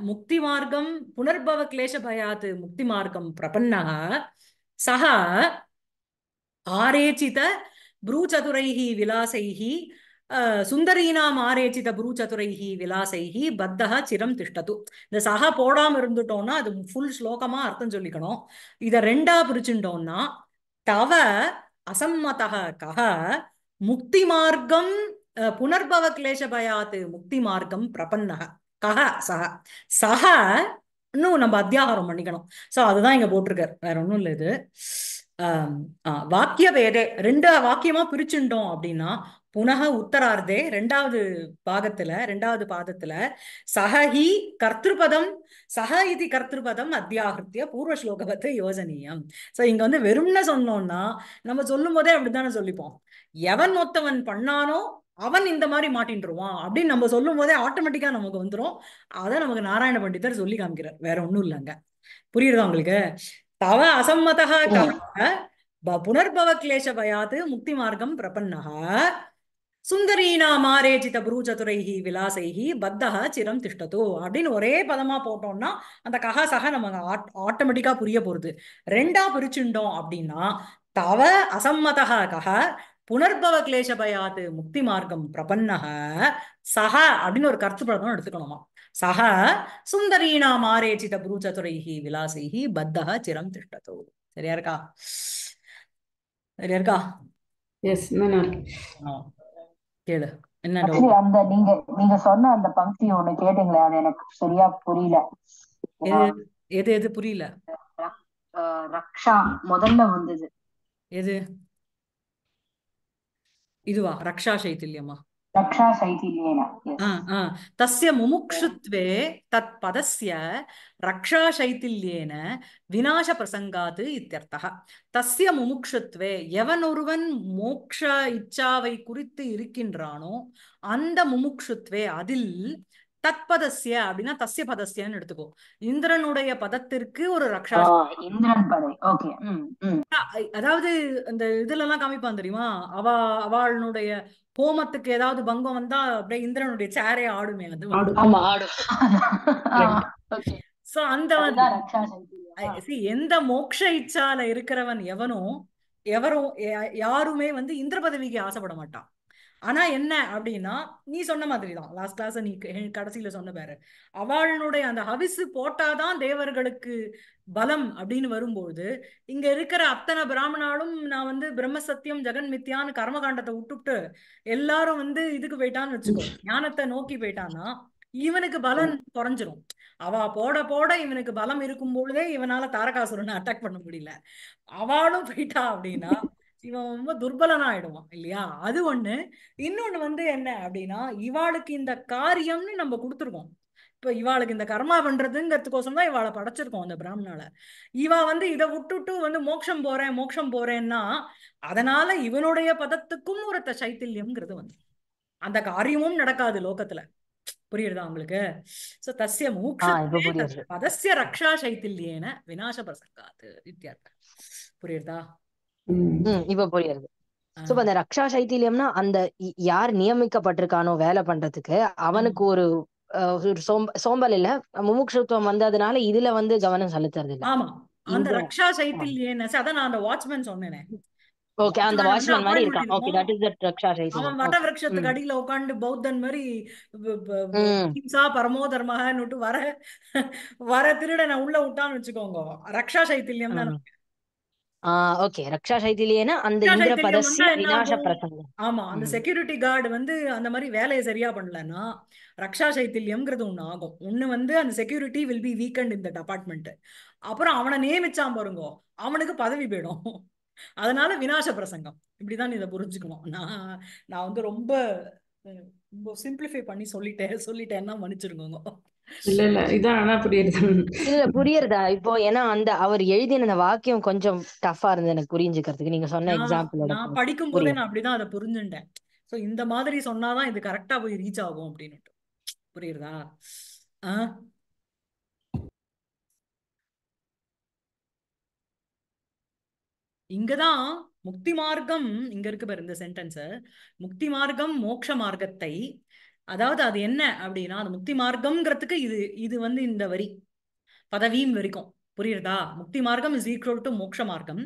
முக்தி மார்க்கம் புனர்பவ கிளேஷ பயாத்து முக்தி மார்க்கம் பிரபன்னக சக ஆரேச்சித ப்ரூச்சதுரைஹி விலாசைஹி சுந்தரீனாம் ஆரேச்சித புருச்சதுரைஹி விலாசைஹி விலாசைகி பத்தக சிரம் திஷ்டது இந்த சக போடாம இருந்துட்டோம்னா அது ஃபுல் ஸ்லோகமா அர்த்தம் சொல்லிக்கணும் இத ரெண்டா பிரிச்சுட்டோம்னா தவ அசம்மத கஹ முக்தி மார்க்கம் புனர்பவ கிளேசபயாத்து முக்தி மார்க்கம் பிரபன்னக கஹ சக சஹ இன்னும் நம்ம அத்தியாகாரம் பண்ணிக்கணும் சோ அதுதான் இங்க போட்டிருக்காரு வேற ஒன்றும் இல்லை இது வாக்கிய வேதே ரெண்டு வாக்கியமா பிரிச்சுட்டோம் அப்படின்னா புனக உத்தரார்தே ரெண்டாவது பாகத்துல ரெண்டாவது பாதத்துல சஹஹி கர்த்திருபதம் சஹ இதி கர்த்திருபதம் அத்தியாகிருத்திய பூர்வ ஸ்லோகபத்து யோசனியம் சோ இங்க வந்து வெறும்னு சொன்னோம்னா நம்ம சொல்லும் போதே அப்படித்தானே சொல்லிப்போம் எவன் மொத்தவன் பண்ணானோ அவன் இந்த மாதிரி மாட்டின்ருவான் அப்படின்னு நம்ம சொல்லும் போதே ஆட்டோமேட்டிக்கா நமக்கு வந்துடும் அதை நமக்கு நாராயண பண்டிதர் சொல்லி காமிக்கிறார் வேற ஒண்ணும் இல்லைங்க புரியுறதா உங்களுக்கு தவ அசம்மதா கவ புனர்பவ கிளேஷ பயாத்து முக்தி மார்க்கம் பிரபன்னக சுந்தரீனா மாரேஜித புரூச்சதுரைஹி விலாசைஹி பத்தகா சிரம் திஷ்டது அப்படின்னு ஒரே பதமா போட்டோம்னா அந்த கஹா சக நம்ம ஆட்டோமேட்டிக்கா புரிய போறது ரெண்டா பிரிச்சுட்டோம் அப்படின்னா தவ அசம்மதா கஹ புனர்பவ கிளேஷ பயாத்து முக்தி மார்க்கம் பிரபன்னக சக அப்படின்னு ஒரு கருத்து படம் எடுத்துக்கணுமா சக சுந்தரீனா ஆரேச்சித புரூச்சதுரைஹி விலாசைஹி பத்தக சிரம் திஷ்டதோ சரியா இருக்கா சரியா இருக்கா எஸ் கேளு என்ன அந்த நீங்க நீங்க சொன்ன அந்த பங்கி ஒண்ணு கேட்டீங்களே அது எனக்கு சரியா புரியல எது எது புரியல ரக்ஷா முதல்ல வந்தது எது இதுவா ரக்ஷா சைத்தில்யமா तस्य ரக்ஷா சைதில்யேன रक्षाशैथिल्येन வினாசபிரசங்காத்து இத்தியர்த்தா தஸ்ய முமுக்ஷுத்வே எவன் ஒருவன் மோக்ஷ இச்சாவை குறித்து இருக்கின்றானோ அந்த முமுக்ஷுத்வே அதில் தத்பதஸ்ய அப்படின்னா தஸ்ய பதஸ்யன்னு எடுத்துக்கோ இந்திரனுடைய பதத்திற்கு ஒரு ரக்ஷா அதாவது அந்த இதுல எல்லாம் காமிப்பான் தெரியுமா அவா அவளுடைய போமத்துக்கு ஏதாவது பங்கம் வந்தா அப்படியே இந்திரனுடைய சேரே ஆடுமே அது சோ அந்த எந்த மோக்ஷ இச்சால இருக்கிறவன் எவனும் எவரும் யாருமே வந்து இந்திர பதவிக்கு ஆசைப்பட மாட்டான் ஆனா என்ன அப்படின்னா நீ சொன்ன மாதிரிதான் லாஸ்ட் கிளாஸ் நீ கடைசியில சொன்ன பேரு அவளுடைய அந்த ஹவிசு போட்டாதான் தேவர்களுக்கு பலம் அப்படின்னு வரும்போது இங்க இருக்கிற அத்தனை பிராமணாலும் நான் வந்து பிரம்ம சத்தியம் ஜெகன் மித்தியான்னு கர்மகாண்டத்தை விட்டுட்டு எல்லாரும் வந்து இதுக்கு போயிட்டான்னு வச்சுக்கோ ஞானத்தை நோக்கி போயிட்டான்னா இவனுக்கு பலன் குறைஞ்சிரும் அவா போட போட இவனுக்கு பலம் இருக்கும் பொழுதே இவனால தாரகாசுரனை அட்டாக் பண்ண முடியல அவளும் போயிட்டா அப்படின்னா இவன் ரொம்ப துர்பலனா ஆயிடுவான் இல்லையா அது ஒண்ணு இன்னொன்னு வந்து என்ன அப்படின்னா இவாளுக்கு இந்த காரியம்னு நம்ம கொடுத்துருக்கோம் இப்ப இவாளுக்கு இந்த கர்மா பண்றதுங்கிறதுக்கோசம் தான் இவாளை படைச்சிருக்கோம் அந்த பிராமணால இவா வந்து இதை விட்டுட்டு வந்து மோட்சம் போறேன் மோட்சம் போறேன்னா அதனால இவனுடைய பதத்துக்கும் ஒரு சைத்தில்யம்ங்கிறது வந்து அந்த காரியமும் நடக்காது லோகத்துல புரியுறதா உங்களுக்கு சோ தசிய மூக்ஷ பதசிய ரக்ஷா சைத்தில்யேன விநாச பிரசங்காத்து புரியுதா புரியுறதா இப்ப புரியுது சோ அந்த ரக்ஷா சைத்திலியம்னா அந்த யார் நியமிக்கப்பட்டிருக்கானோ வேலை பண்றதுக்கு அவனுக்கு ஒரு ஒரு சோம்ப சோம்பல் இல்ல முமுட்சுத்துவம் வந்ததுனால இதுல வந்து கவனம் செலுத்துறது இல்ல ஆமா அந்த ரக்ஷா சைத்தில் என்ன அதான் நான் அந்த வாட்ச்மேன் சொன்னேன் ஓகே அந்த வாட்ச்மேன் மாதிரி இருக்கான் ஓகே தட் இஸ் தட் ரக்ஷா சைத்தில் அவன் வட்டவிரக்ஷத்துக்கு அடியில உட்காந்து பௌத்தன் மாதிரி கிம்சா பரமோ தர்மஹன்னுட்டு வர வர நான் உள்ள விட்டான்னு வச்சுக்கோங்க ரக்ஷா சைத்தில்யம் தான் ஓகே ரக்ஷா சைத்திலேனா அந்த இந்திரபதஸ்ய விநாச பிரசங்கம் ஆமா அந்த செக்யூரிட்டி கார்டு வந்து அந்த மாதிரி வேலையை சரியா பண்ணலன்னா ரக்ஷா சைத்தில்யம்ங்கிறது ஒண்ணு ஆகும் ஒண்ணு வந்து அந்த செக்யூரிட்டி வில் பி வீக்கண்ட் இந்த அபார்ட்மெண்ட் அப்புறம் அவனை நியமிச்சான் பாருங்க அவனுக்கு பதவி போயிடும் அதனால விநாச பிரசங்கம் இப்படிதான் இதை புரிஞ்சுக்கணும் நான் நான் வந்து ரொம்ப ரொம்ப சிம்பிளிஃபை பண்ணி சொல்லிட்டேன் சொல்லிட்டேன்னா மன்னிச்சிருக்கோங்க இல்ல இல்ல இதான் புரியுது இல்ல புரியுறதா இப்போ ஏன்னா அந்த அவர் எழுதின அந்த வாக்கியம் கொஞ்சம் டஃபா இருந்தது எனக்கு புரிஞ்சுக்கிறதுக்கு நீங்க சொன்ன எக்ஸாம்பிள் நான் படிக்கும் போதே நான் அப்படிதான் அதை புரிஞ்சுட்டேன் சோ இந்த மாதிரி சொன்னாதான் இது கரெக்டா போய் ரீச் ஆகும் அப்படின்னு புரியுறதா ஆஹ் இங்கதான் முக்தி மார்க்கம் இங்க இருக்கு பாரு இந்த சென்டென்ஸ் முக்தி மார்க்கம் மோட்ச மார்க்கத்தை அதாவது அது என்ன அப்படின்னா அது முக்தி மார்க்கம்ங்கிறதுக்கு இது இது வந்து இந்த வரி பதவியும் வரைக்கும் புரியுறதா முக்தி மார்க்கம் இஸ் ஈக்குவல் டு மோட்ச மார்க்கம்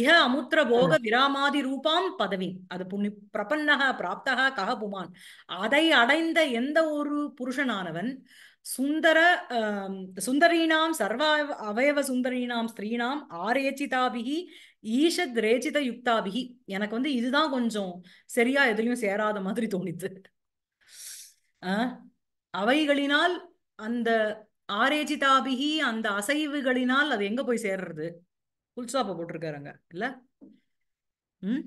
இஹ அமுத்திர போக விராமாதி ரூபாம் பதவி அது புண்ணி பிரபன்னக பிராப்தக கக புமான் அதை அடைந்த எந்த ஒரு புருஷனானவன் சுந்தர சுந்தரீனாம் சர்வ அவயவ சுந்தரீனாம் ஸ்திரீனாம் ஆரேச்சிதாபிகி ஈஷத் ரேச்சித யுக்தாபிகி எனக்கு வந்து இதுதான் கொஞ்சம் சரியா எதுலையும் சேராத மாதிரி தோணித்து அவைகளினால் அந்த ஆரேஜிதாபிகி அந்த அசைவுகளினால் அது எங்க போய் சேர்றது புல்சாப்ப போட்டிருக்காருங்க இல்ல ம்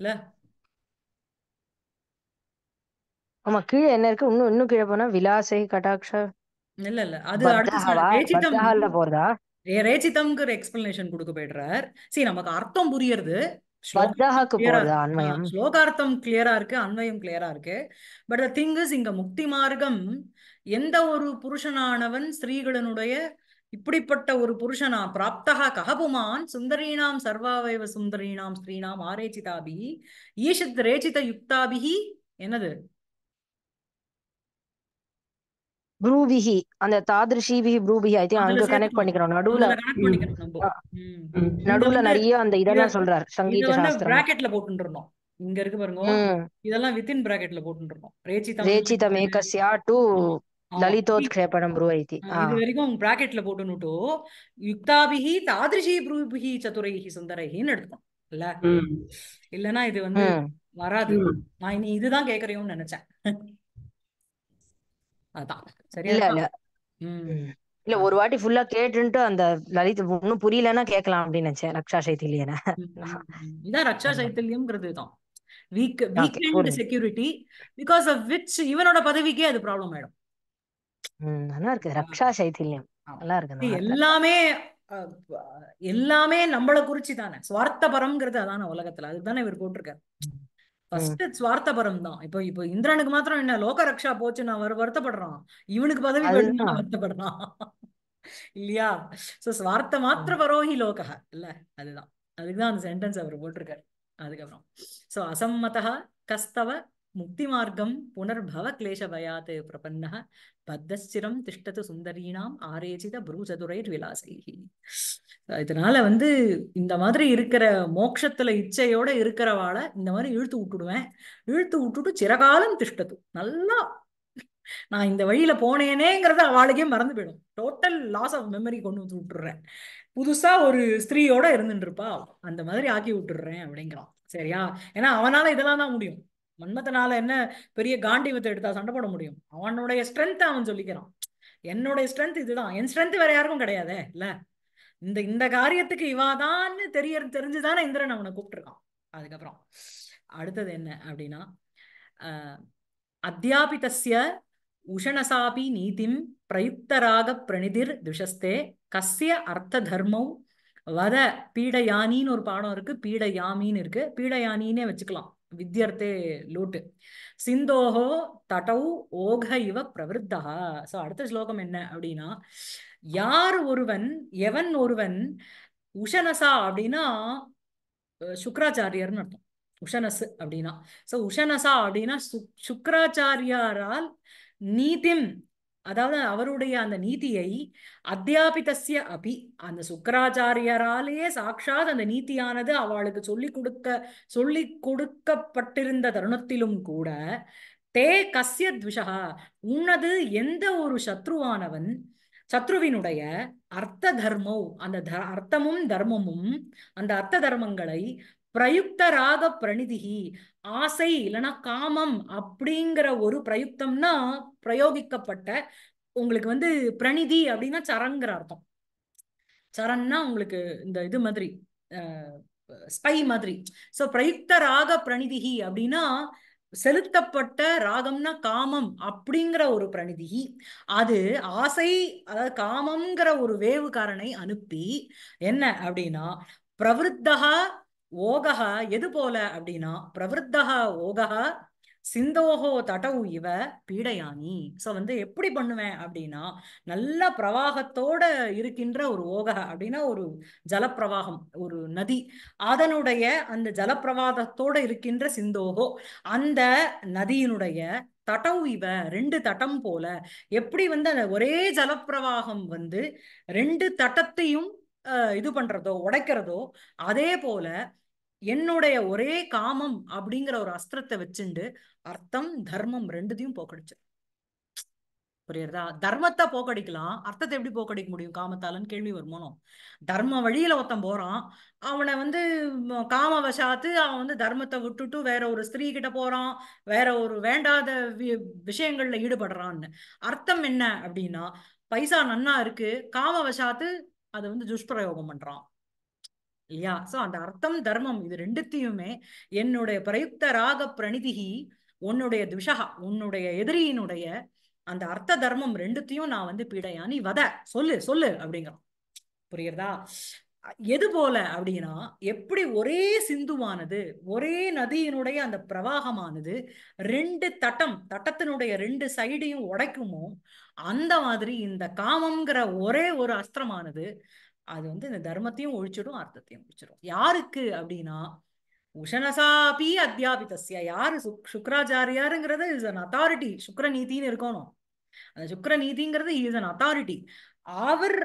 இல்ல ஆமா கீழே என்ன இருக்கு இன்னும் இன்னும் கீழே போனா விலாசை கடாட்ச இல்ல இல்ல அது அடுத்து போறதா ரேச்சிதம்க்கு ஒரு எக்ஸ்பிளனேஷன் கொடுக்க போயிடுறார் சரி நமக்கு அர்த்தம் புரியறது ஸ்லோகார்த்தம் கிளியரா இருக்கு அன்வயம் கிளியரா இருக்கு பட் திங் இஸ் இங்க முக்தி மார்க்கம் எந்த ஒரு புருஷனானவன் ஸ்ரீகளனுடைய இப்படிப்பட்ட ஒரு புருஷனா பிராப்தா கஹபுமான் சுந்தரீனாம் சர்வாவைவ சுந்தரீனாம் ஸ்ரீனாம் ஆரேச்சிதாபி ஈஷத் ரேச்சித யுக்தாபிகி என்னது ப்ரூவிஹி அந்த தாதிருஷிபிஹி ப்ரூவிஹி ஐ திங்க் அங்க கனெக்ட் பண்ணிக்கிறோம் நடுவுல நடுவுல நிறைய அந்த இதெல்லாம் சொல்றாரு சங்கீத சாஸ்திரம் பிராக்கெட்ல போட்டுருந்தோம் இங்க இருக்கு பாருங்க இதெல்லாம் வித்தின் பிராக்கெட்ல போட்டுருந்தோம் ரேச்சிதம் ரேச்சிதம் ஏகஸ்யா டு கிரேபணம் ப்ரூவைதி இது வரைக்கும் பிராக்கெட்ல போட்டுனுட்டு யுக்தாபிஹி தாதிருஷி ப்ரூபிஹி சதுரைஹி சுந்தரகின்னு எடுத்துக்கணும் இல்ல இல்லனா இது வந்து வராது நான் இனி இதுதான் கேக்குறேன்னு நினைச்சேன் அதான் சரியா இல்ல ஒரு வாட்டி ஃபுல்லா கேட்டுட்டு அந்த லலித் ஒன்னும் புரியலன்னா கேட்கலாம் அப்படின்னு நினைச்சேன் ரக்ஷா சைத்திலியன இதான் ரக்ஷா சைத்தில்யம்ங்கிறது தான் week weekend security because of which இவனோட பதவிக்கே அது ப்ராப்ளம் ஆயிடும் நல்லா இருக்கு ரக்ஷா சைத்தில்யம் நல்லா இருக்கு எல்லாமே எல்லாமே நம்மள குறிச்சு தானே சுவார்த்தபரம்ங்கிறது அதான உலகத்துல அதுதானே இவர் போட்டிருக்காரு ஃபர்ஸ்ட் ஸ்வார்த்தபரம் தான் இப்போ இப்போ இந்திரனுக்கு மாத்திரம் என்ன லோக ரக்ஷா போச்சு நான் வருத்தப்படுறான் இவனுக்கு பதவி வருத்தப்படுறான் இல்லையா சோ ஸ்வார்த்த மாத்திர பரோஹி லோக இல்ல அதுதான் அதுக்குதான் அந்த சென்டென்ஸ் அவர் போட்டிருக்காரு அதுக்கப்புறம் சோ அசம்மதா கஸ்தவ மார்க்கம் புனர்பவ கிளேசபயாத் பிரபன்ன பத்தஸ்திரம் திஷ்டத்து சுந்தரீனாம் ஆரேஜித புரூஜதுரைர் விலாசைகி இதனால வந்து இந்த மாதிரி இருக்கிற மோட்சத்துல இச்சையோட இருக்கிறவாள இந்த மாதிரி இழுத்து விட்டுடுவேன் இழுத்து விட்டுட்டு சிறகாலம் திஷ்டத்து நல்லா நான் இந்த வழியில போனேனேங்கிறத அவளுக்கே மறந்து போயிடும் டோட்டல் லாஸ் ஆஃப் மெமரி கொண்டு வந்து விட்டுடுறேன் புதுசா ஒரு ஸ்திரீயோட இருந்துட்டு இருப்பா அந்த மாதிரி ஆக்கி விட்டுடுறேன் அப்படிங்கிறான் சரியா ஏன்னா அவனால இதெல்லாம் தான் முடியும் மன்மத்தனால என்ன பெரிய காண்டிவத்தை எடுத்தா சண்டை போட முடியும் அவனுடைய ஸ்ட்ரென்த் அவன் சொல்லிக்கிறான் என்னுடைய ஸ்ட்ரென்த் இதுதான் என் ஸ்ட்ரென்த் வேற யாருக்கும் கிடையாதே இல்ல இந்த இந்த காரியத்துக்கு இவாதான்னு தெரிய தெரிஞ்சுதானே இந்திரன் அவனை கூப்பிட்டுருக்கான் அதுக்கப்புறம் அடுத்தது என்ன அப்படின்னா அத்தியாபித்திய உஷணசாபி நீதிம் பிரயுக்தராக பிரணிதிர் துஷஸ்தே கசிய அர்த்த தர்மம் வத பீடயானின்னு ஒரு பாடம் இருக்கு பீடயாமின்னு இருக்கு பீடயானின்னே வச்சுக்கலாம் வித்தியர்த்தே லூட்டு சிந்தோகோ தடவு ஓக இவ பிரவருத்தா ஸோ அடுத்த ஸ்லோகம் என்ன அப்படின்னா யார் ஒருவன் எவன் ஒருவன் உஷனசா அப்படின்னா சுக்கராச்சாரியர்னு அர்த்தம் உஷனசு அப்படின்னா ஸோ உஷனசா அப்படின்னா சுக் சுக்கராச்சாரியாரால் நீதிம் அதாவது அவருடைய அந்த நீதியை அத்தியாபிதசிய அபி அந்த சுக்கராச்சாரியராலேயே சாட்சாத் அந்த நீதியானது அவளுக்கு சொல்லி கொடுக்க சொல்லி கொடுக்கப்பட்டிருந்த தருணத்திலும் கூட தே கசிய த்விஷா உன்னது எந்த ஒரு சத்ருவானவன் சத்ருவினுடைய அர்த்த தர்மோ அந்த அர்த்தமும் தர்மமும் அந்த அர்த்த தர்மங்களை பிரயுக்த ராக பிரணிதிகி ஆசை இல்லைன்னா காமம் அப்படிங்கிற ஒரு பிரயுக்தம்னா பிரயோகிக்கப்பட்ட உங்களுக்கு வந்து பிரணிதி அப்படின்னா சரங்கிற அர்த்தம் சரண்னா உங்களுக்கு இந்த இது மாதிரி ஸ்பை மாதிரி சோ பிரயுக்த ராக பிரணிதிகி அப்படின்னா செலுத்தப்பட்ட ராகம்னா காமம் அப்படிங்கிற ஒரு பிரணிதிகி அது ஆசை அதாவது காமம்ங்கிற ஒரு வேவுகாரனை அனுப்பி என்ன அப்படின்னா பிரவருத்தகா ஓகா எது போல அப்படின்னா பிரவருத்தா ஓகா சிந்தோகோ தடவு இவ பீடயானி ஸோ வந்து எப்படி பண்ணுவேன் அப்படின்னா நல்ல பிரவாகத்தோட இருக்கின்ற ஒரு ஓக அப்படின்னா ஒரு ஜலப்பிரவாகம் ஒரு நதி அதனுடைய அந்த ஜலப்பிரவாகத்தோட இருக்கின்ற சிந்தோகோ அந்த நதியினுடைய தடவு இவ ரெண்டு தட்டம் போல எப்படி வந்து அந்த ஒரே ஜலப்பிரவாகம் வந்து ரெண்டு தட்டத்தையும் இது பண்றதோ உடைக்கிறதோ அதே போல என்னுடைய ஒரே காமம் அப்படிங்கிற ஒரு அஸ்திரத்தை வச்சுண்டு அர்த்தம் தர்மம் ரெண்டுத்தையும் போக்கடிச்சு புரியுறதா தர்மத்தை போக்கடிக்கலாம் அர்த்தத்தை எப்படி போக்கடிக்க முடியும் காமத்தாலன்னு கேள்வி வருமானம் தர்ம வழியில ஒருத்தன் போறான் அவனை வந்து காம வசாத்து அவன் வந்து தர்மத்தை விட்டுட்டு வேற ஒரு ஸ்திரீ கிட்ட போறான் வேற ஒரு வேண்டாத விஷயங்கள்ல ஈடுபடுறான்னு அர்த்தம் என்ன அப்படின்னா பைசா நன்னா இருக்கு காம வசாத்து அதை வந்து துஷ்பிரயோகம் பண்றான் இல்லையா சோ அந்த அர்த்தம் தர்மம் இது ரெண்டுத்தையுமே என்னுடைய பிரயுக்த ராக பிரணிதிகி உன்னுடைய துஷகா உன்னுடைய எதிரியினுடைய அந்த அர்த்த தர்மம் ரெண்டுத்தையும் நான் வந்து பீடையானி வத சொல்லு சொல்லு அப்படிங்கிறோம் புரியுறதா எது போல அப்படின்னா எப்படி ஒரே சிந்துவானது ஒரே நதியினுடைய அந்த பிரவாகமானது ரெண்டு தட்டம் தட்டத்தினுடைய ரெண்டு சைடையும் உடைக்குமோ அந்த மாதிரி இந்த காமம்ங்கிற ஒரே ஒரு அஸ்திரமானது அது வந்து இந்த தர்மத்தையும் ஒழிச்சிடும் அர்த்தத்தையும் ஒழிச்சிடும் யாருக்கு அப்படின்னா உஷனசாபி அத்தியாபிதஸ்ய யாரு சுக் சுக்ராச்சாரியாருங்கிறது இஸ் அன் அத்தாரிட்டி சுக்ரநீதின்னு இருக்கணும் அந்த சுக்ரநீதிங்கிறது இஸ் அன் அத்தாரிட்டி அவர்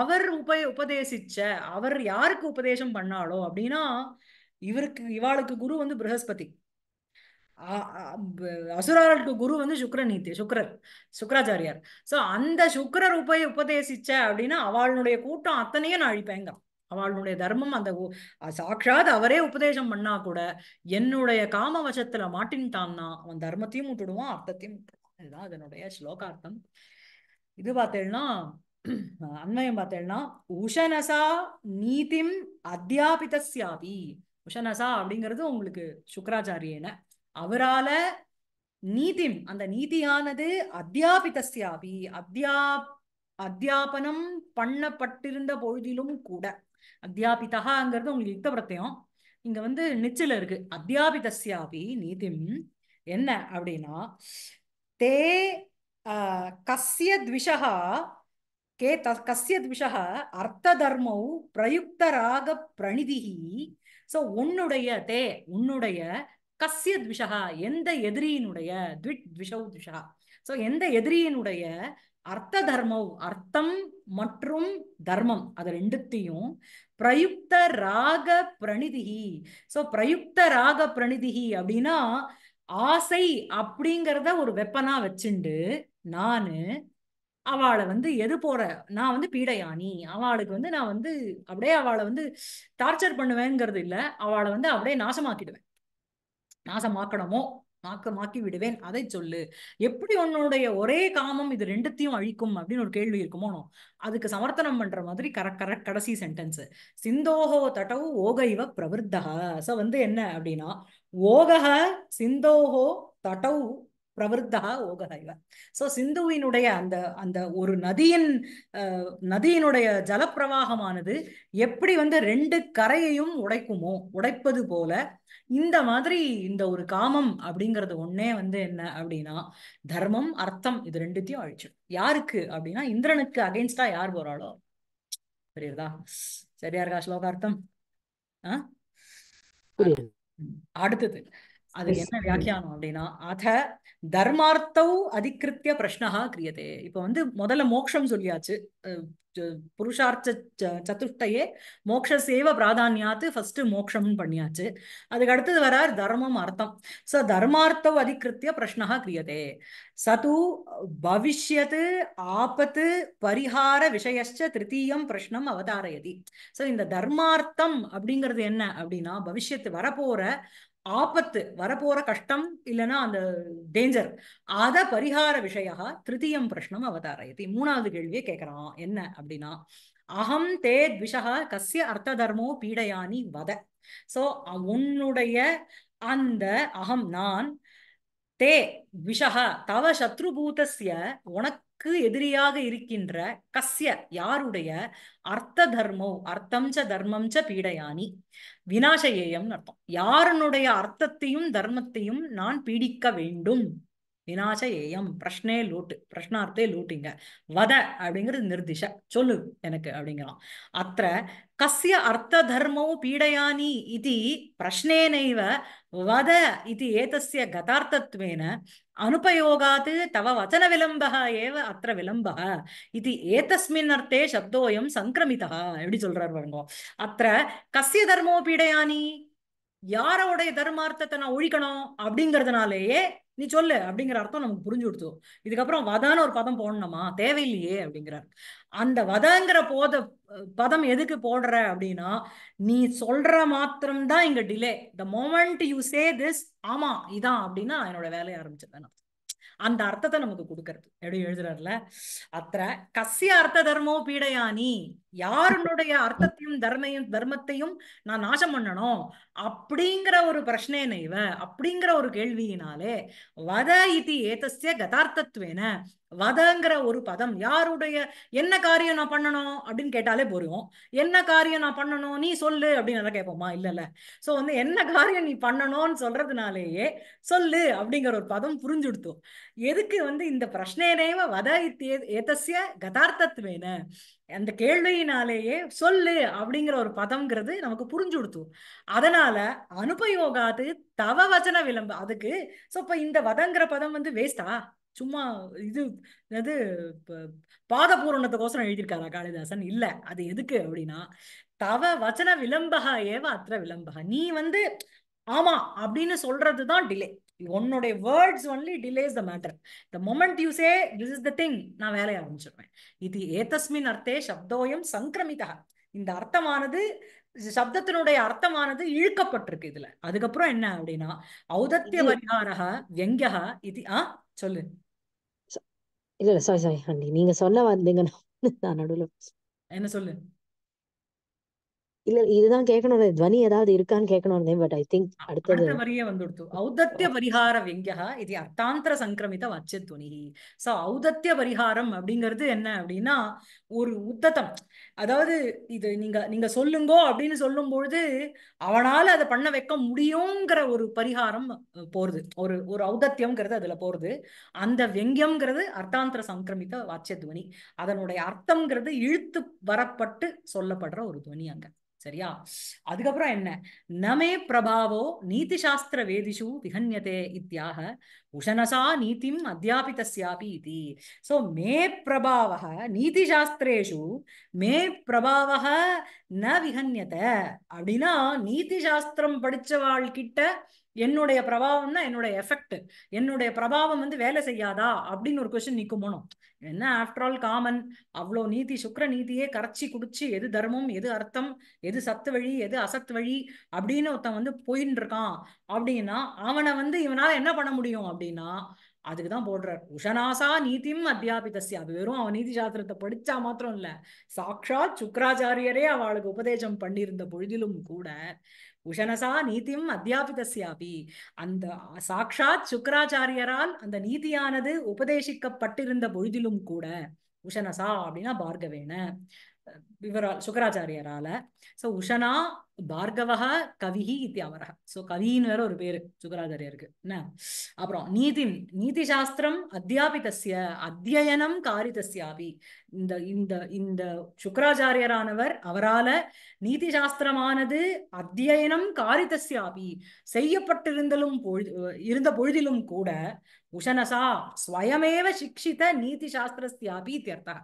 அவர் உப உபதேசிச்ச அவர் யாருக்கு உபதேசம் பண்ணாலோ அப்படின்னா இவருக்கு இவாளுக்கு குரு வந்து ப்ரஹஸ்பதி அசுரர்களுக்கு குரு வந்து சுக்கரநீத்தி சுக்கரர் சுக்கராச்சாரியார் சோ அந்த சுக்கரர் உப உபதேசிச்ச அப்படின்னா அவளுடைய கூட்டம் அத்தனையும் நான் அழிப்பேங்க அவளுடைய தர்மம் அந்த சாட்சாத் அவரே உபதேசம் பண்ணா கூட என்னுடைய காம வசத்துல மாட்டின்ட்டான்னா அவன் தர்மத்தையும் விட்டுடுவான் அர்த்தத்தையும் விட்டுடுவான் இதுதான் அதனுடைய ஸ்லோகார்த்தம் இது பார்த்தேன்னா அன்வயம் பார்த்தேன்னா உஷனசா நீதிம் அத்தியாபிதஸ்யாபி உஷனசா அப்படிங்கிறது உங்களுக்கு சுக்கராச்சாரியன அவரால நீதிம் அந்த நீதியானது அத்தியாபிதஸ்யாபி அத்தியா அத்தியாபனம் பண்ணப்பட்டிருந்த பொழுதிலும் கூட அத்தியாபிதாங்கிறது உங்களுக்கு யுத்த பிரத்தியம் இங்க வந்து நிச்சல இருக்கு அத்தியாபிதாபி நீதிம் என்ன அப்படின்னா தே கசிய த்விஷகா த கசிய தஸ்யத்விஷா அர்த்த தர்மௌ ராக பிரணிதிகி ஸோ உன்னுடைய தே உன்னுடைய கசிய த்விஷா எந்த எதிரியினுடைய த்விட் த்விஷௌ த்விஷா ஸோ எந்த எதிரியினுடைய அர்த்த தர்மௌ அர்த்தம் மற்றும் தர்மம் அது ரெண்டுத்தையும் பிரயுக்த ராக பிரணிதிகி ஸோ பிரயுக்த ராக பிரணிதிகி அப்படின்னா ஆசை அப்படிங்கிறத ஒரு வெப்பனா வச்சுண்டு நானு அவளை வந்து எது போற நான் வந்து பீடையானி அவளுக்கு வந்து நான் வந்து அப்படியே அவளை வந்து டார்ச்சர் பண்ணுவேங்கிறது இல்ல அவளை வந்து அப்படியே நாசமாக்கிடுவேன் நாசமாக்கணுமோ மாக்கி விடுவேன் அதை சொல்லு எப்படி உன்னுடைய ஒரே காமம் இது ரெண்டுத்தையும் அழிக்கும் அப்படின்னு ஒரு கேள்வி இருக்குமோ அதுக்கு சமர்த்தனம் பண்ற மாதிரி கர கரெக்ட் கடைசி சென்டென்ஸ் சிந்தோகோ தடவு ஓக இவ பிரவருத்தக வந்து என்ன அப்படின்னா ஓகஹ சிந்தோகோ தடவு பிரவருத்தா ஓக இவ சோ சிந்துவினுடைய அந்த அந்த ஒரு நதியின் நதியினுடைய ஜலப்பிரவாகமானது எப்படி வந்து ரெண்டு கரையையும் உடைக்குமோ உடைப்பது போல இந்த மாதிரி இந்த ஒரு காமம் அப்படிங்கறது ஒன்னே வந்து என்ன அப்படின்னா தர்மம் அர்த்தம் இது ரெண்டுத்தையும் அழிச்சிடும் யாருக்கு அப்படின்னா இந்திரனுக்கு அகைன்ஸ்டா யார் போறாளோ புரியுதா சரியா இருக்கா ஸ்லோகார்த்தம் ஆஹ் அடுத்தது அது என்ன வியாக்கியானம் அப்படின்னா அத தர்மார்த்தவ் அதிகிருத்திய பிரஷ்னஹா கிரியதே இப்ப வந்து முதல்ல மோக்ஷம் சொல்லியாச்சு புருஷார்த்த சதுஷ்டையே மோக்ஷசேவ பிராதானியாத்து ஃபர்ஸ்ட் மோக்ஷம் பண்ணியாச்சு அதுக்கு அடுத்தது வரார் தர்மம் அர்த்தம் ச தர்மார்த்தவ் அதிகிருத்திய பிரஷ்னஹா கிரியதே சது பவிஷ்யத் ஆபத்து பரிகார விஷயச்ச திருத்தீயம் பிரஷ்னம் அவதாரயதி சோ இந்த தர்மார்த்தம் அப்படிங்கிறது என்ன அப்படின்னா பவிஷ்யத்து வரப்போற ஆபத்து வரப்போற கஷ்டம் இல்லைன்னா அந்த டேஞ்சர் அத பரிகார விஷயா திருத்தியம் பிரஷ்னம் அவதாரயதி மூணாவது கேள்வியை கேட்கிறான் என்ன அப்படின்னா அகம் தே த்விஷக கசிய அர்த்த தர்மோ பீடயானி வத சோ உன்னுடைய அந்த அகம் நான் தே விஷா தவ சத்ருபூதஸ்ய உனக்கு தனக்கு எதிரியாக இருக்கின்ற கஸ்ய யாருடைய அர்த்த தர்மோ அர்த்தம் ச தர்மம் ச பீடையானி வினாசயேயம்னு அர்த்தம் யாருனுடைய அர்த்தத்தையும் தர்மத்தையும் நான் பீடிக்க வேண்டும் வினாச ஏயம் பிரஷ்னே லூட்டு பிரஷ்னார்த்தே லூட்டிங்க வத அப்படிங்கிறது நிர்திஷ சொல்லு எனக்கு அப்படிங்கிறான் அத்த கசிய அர்த்த தர்மோ பீடையானி இது பிரஷ்னேனைவ வத இது ஏதஸ்ய கதார்த்தத்துவேன தவ வச்சன वचनविलम्बः ஏவ அத்த विलम्बः இது ஏதஸ்மின் அர்த்தே சப்தோயம் சங்கிரமித எப்படி சொல்றார் பாருங்க அத்த கசிய தர்மோ பீடையானி யாரோடைய தர்மார்த்தத்தை நான் ஒழிக்கணும் அப்படிங்கறதுனாலேயே நீ சொல்லு அப்படிங்கிற அர்த்தம் நமக்கு புரிஞ்சு கொடுத்தோம் இதுக்கப்புறம் வதான ஒரு பதம் போடணுமா தேவையில்லையே அப்படிங்கிறார் அந்த வதங்கிற போத பதம் எதுக்கு போடுற அப்படின்னா நீ சொல்ற மாத்திரம்தான் இங்க delay the moment you say this ஆமா இதான் அப்படின்னா என்னோட வேலையை ஆரம்பிச்சிருந்தேன் அந்த அர்த்தத்தை நமக்கு கொடுக்கறது எப்படி எழுதுறாருல அத்த கசிய அர்த்த தர்மோ பீடையானி யாருனுடைய அர்த்தத்தையும் தர்மையும் தர்மத்தையும் நான் நாசம் பண்ணணும் அப்படிங்கிற ஒரு பிரச்சனை நைவ அப்படிங்கிற ஒரு கேள்வியினாலே வத இது ஏதஸ்ய கதார்த்தத்துவேன வதங்கிற ஒரு பதம் யாருடைய என்ன காரியம் நான் பண்ணணும் அப்படின்னு கேட்டாலே போறோம் என்ன காரியம் நான் பண்ணணும் நீ சொல்லு அப்படின்னு கேட்போமா இல்ல இல்ல சோ வந்து என்ன காரியம் நீ பண்ணணும்னு சொல்றதுனாலேயே சொல்லு அப்படிங்கிற ஒரு பதம் புரிஞ்சுடுத்தோம் எதுக்கு வந்து இந்த பிரச்சனையனைவ வத ஏதஸ்ய கதார்த்தத்துவேன அந்த கேள்வியினாலேயே சொல்லு அப்படிங்கிற ஒரு பதம்ங்கிறது நமக்கு புரிஞ்சு கொடுத்தோம் அதனால அனுபயோகாது தவ வச்சன விளம்பு அதுக்கு ஸோ இப்போ இந்த வதங்கிற பதம் வந்து வேஸ்டா சும்மா இது அது பூரணத்துக்கோசரம் எழுதியிருக்காரா காளிதாசன் இல்லை அது எதுக்கு அப்படின்னா தவ வச்சன விளம்பகா ஏவ அத்த விளம்பகா நீ வந்து ஆமா அப்படின்னு சொல்றதுதான் டிலே உன்னுடைய words only delays the matter the moment you say this is the thing நான் வேலையை ஆரம்பிச்சிருவேன் இது ஏதஸ்மின் அர்த்தே சப்தோயம் சங்கிரமிதா இந்த அர்த்தமானது சப்தத்தினுடைய அர்த்தமானது இழுக்கப்பட்டிருக்கு இதுல அதுக்கப்புறம் என்ன அப்படின்னா ஔதத்திய பரிகாரக வெங்கக இது ஆ சொல்லு இல்ல சாரி சாரி நீங்க சொன்ன வந்தீங்க என்ன சொல்லு இல்ல இதுதான் கேட்கணும் துவனி ஏதாவது இருக்கான்னு கேட்கணும் பட் ஐ திங்க் அடுத்தது வரியே வந்துடுத்து ஔதத்திய பரிகார வெங்கஹ இது அர்த்தாந்திர சங்கிரமித வாச்சிய துவனி சோ ஔதத்திய பரிகாரம் அப்படிங்கிறது என்ன அப்படின்னா ஒரு உத்தத்தம் அதாவது இது நீங்க நீங்க சொல்லுங்கோ அப்படின்னு சொல்லும் பொழுது அவனால அதை பண்ண வைக்க முடியுங்கிற ஒரு பரிகாரம் போறது ஒரு ஒரு ஔதத்தியம்ங்கிறது அதுல போறது அந்த வெங்கியம்ங்கிறது அர்த்தாந்திர சங்கிரமித்த வாச்சிய துவனி அதனுடைய அர்த்தம்ங்கிறது இழுத்து வரப்பட்டு சொல்லப்படுற ஒரு துவனி அங்க சரியா அதுக்கப்புறம் என்ன நமே பிரபாவோ நீதி சாஸ்திர வேதிஷு விகன்யதே இத்தியாக உஷனசா நீதிம் அத்தியாபிதஸ்யாபி இது சோ மே பிரபாவ நீதி சாஸ்திரேஷு மே பிரபாவ ந விகன்யத அப்படின்னா நீதி சாஸ்திரம் படிச்சவாள் கிட்ட என்னுடைய பிரபாவம்னா என்னுடைய எஃபெக்ட் என்னுடைய பிரபாவம் வந்து வேலை செய்யாதா அப்படின்னு ஒரு கொஸ்டின் நிக்குமோனோ என்ன ஆஃப்டர் ஆல் காமன் அவ்வளோ நீதி சுக்கர நீதியே கரைச்சி குடிச்சு எது தர்மம் எது அர்த்தம் எது சத்து வழி எது அசத்து வழி அப்படின்னு ஒருத்தன் வந்து போயின்னு இருக்கான் அப்படின்னா அவனை வந்து இவனால என்ன பண்ண முடியும் அப்படின்னா அதுக்கு தான் போடுறார் உஷனாசா நீதியும் அத்தியாபிதஸ்யா அது வெறும் அவன் நீதி சாஸ்திரத்தை படிச்சா மாத்திரம் இல்லை சாக்ஷாத் சுக்கராச்சாரியரே அவளுக்கு உபதேசம் பண்ணியிருந்த பொழுதிலும் கூட உஷனசா நீதிம் அத்தியாபிதாபி அந்த சாக்ஷாத் சுக்கராச்சாரியரால் அந்த நீதியானது உபதேசிக்கப்பட்டிருந்த பொழுதிலும் கூட உஷனசா அப்படின்னா பார்கவேன இவரால் சுக்கராச்சாரியரால சோ உஷனா பார்கவா கவிஹி இத்தி அமரக சோ கவின்னு வேற ஒரு பேரு சுகராச்சாரியருக்கு என்ன அப்புறம் நீதின் நீதி சாஸ்திரம் அத்தியாபிதஸ்ய அத்தியனம் காரிதஸ்யாபி இந்த இந்த இந்த சுக்கராச்சாரியரானவர் அவரால நீதி சாஸ்திரமானது அத்தியனம் காரிதஸ்யாபி செய்யப்பட்டிருந்தலும் பொழுது இருந்த பொழுதிலும் கூட உஷனசா ஸ்வயமேவ சிக்ஷித நீதி சாஸ்திரஸ்தியாபி இத்தியர்த்தக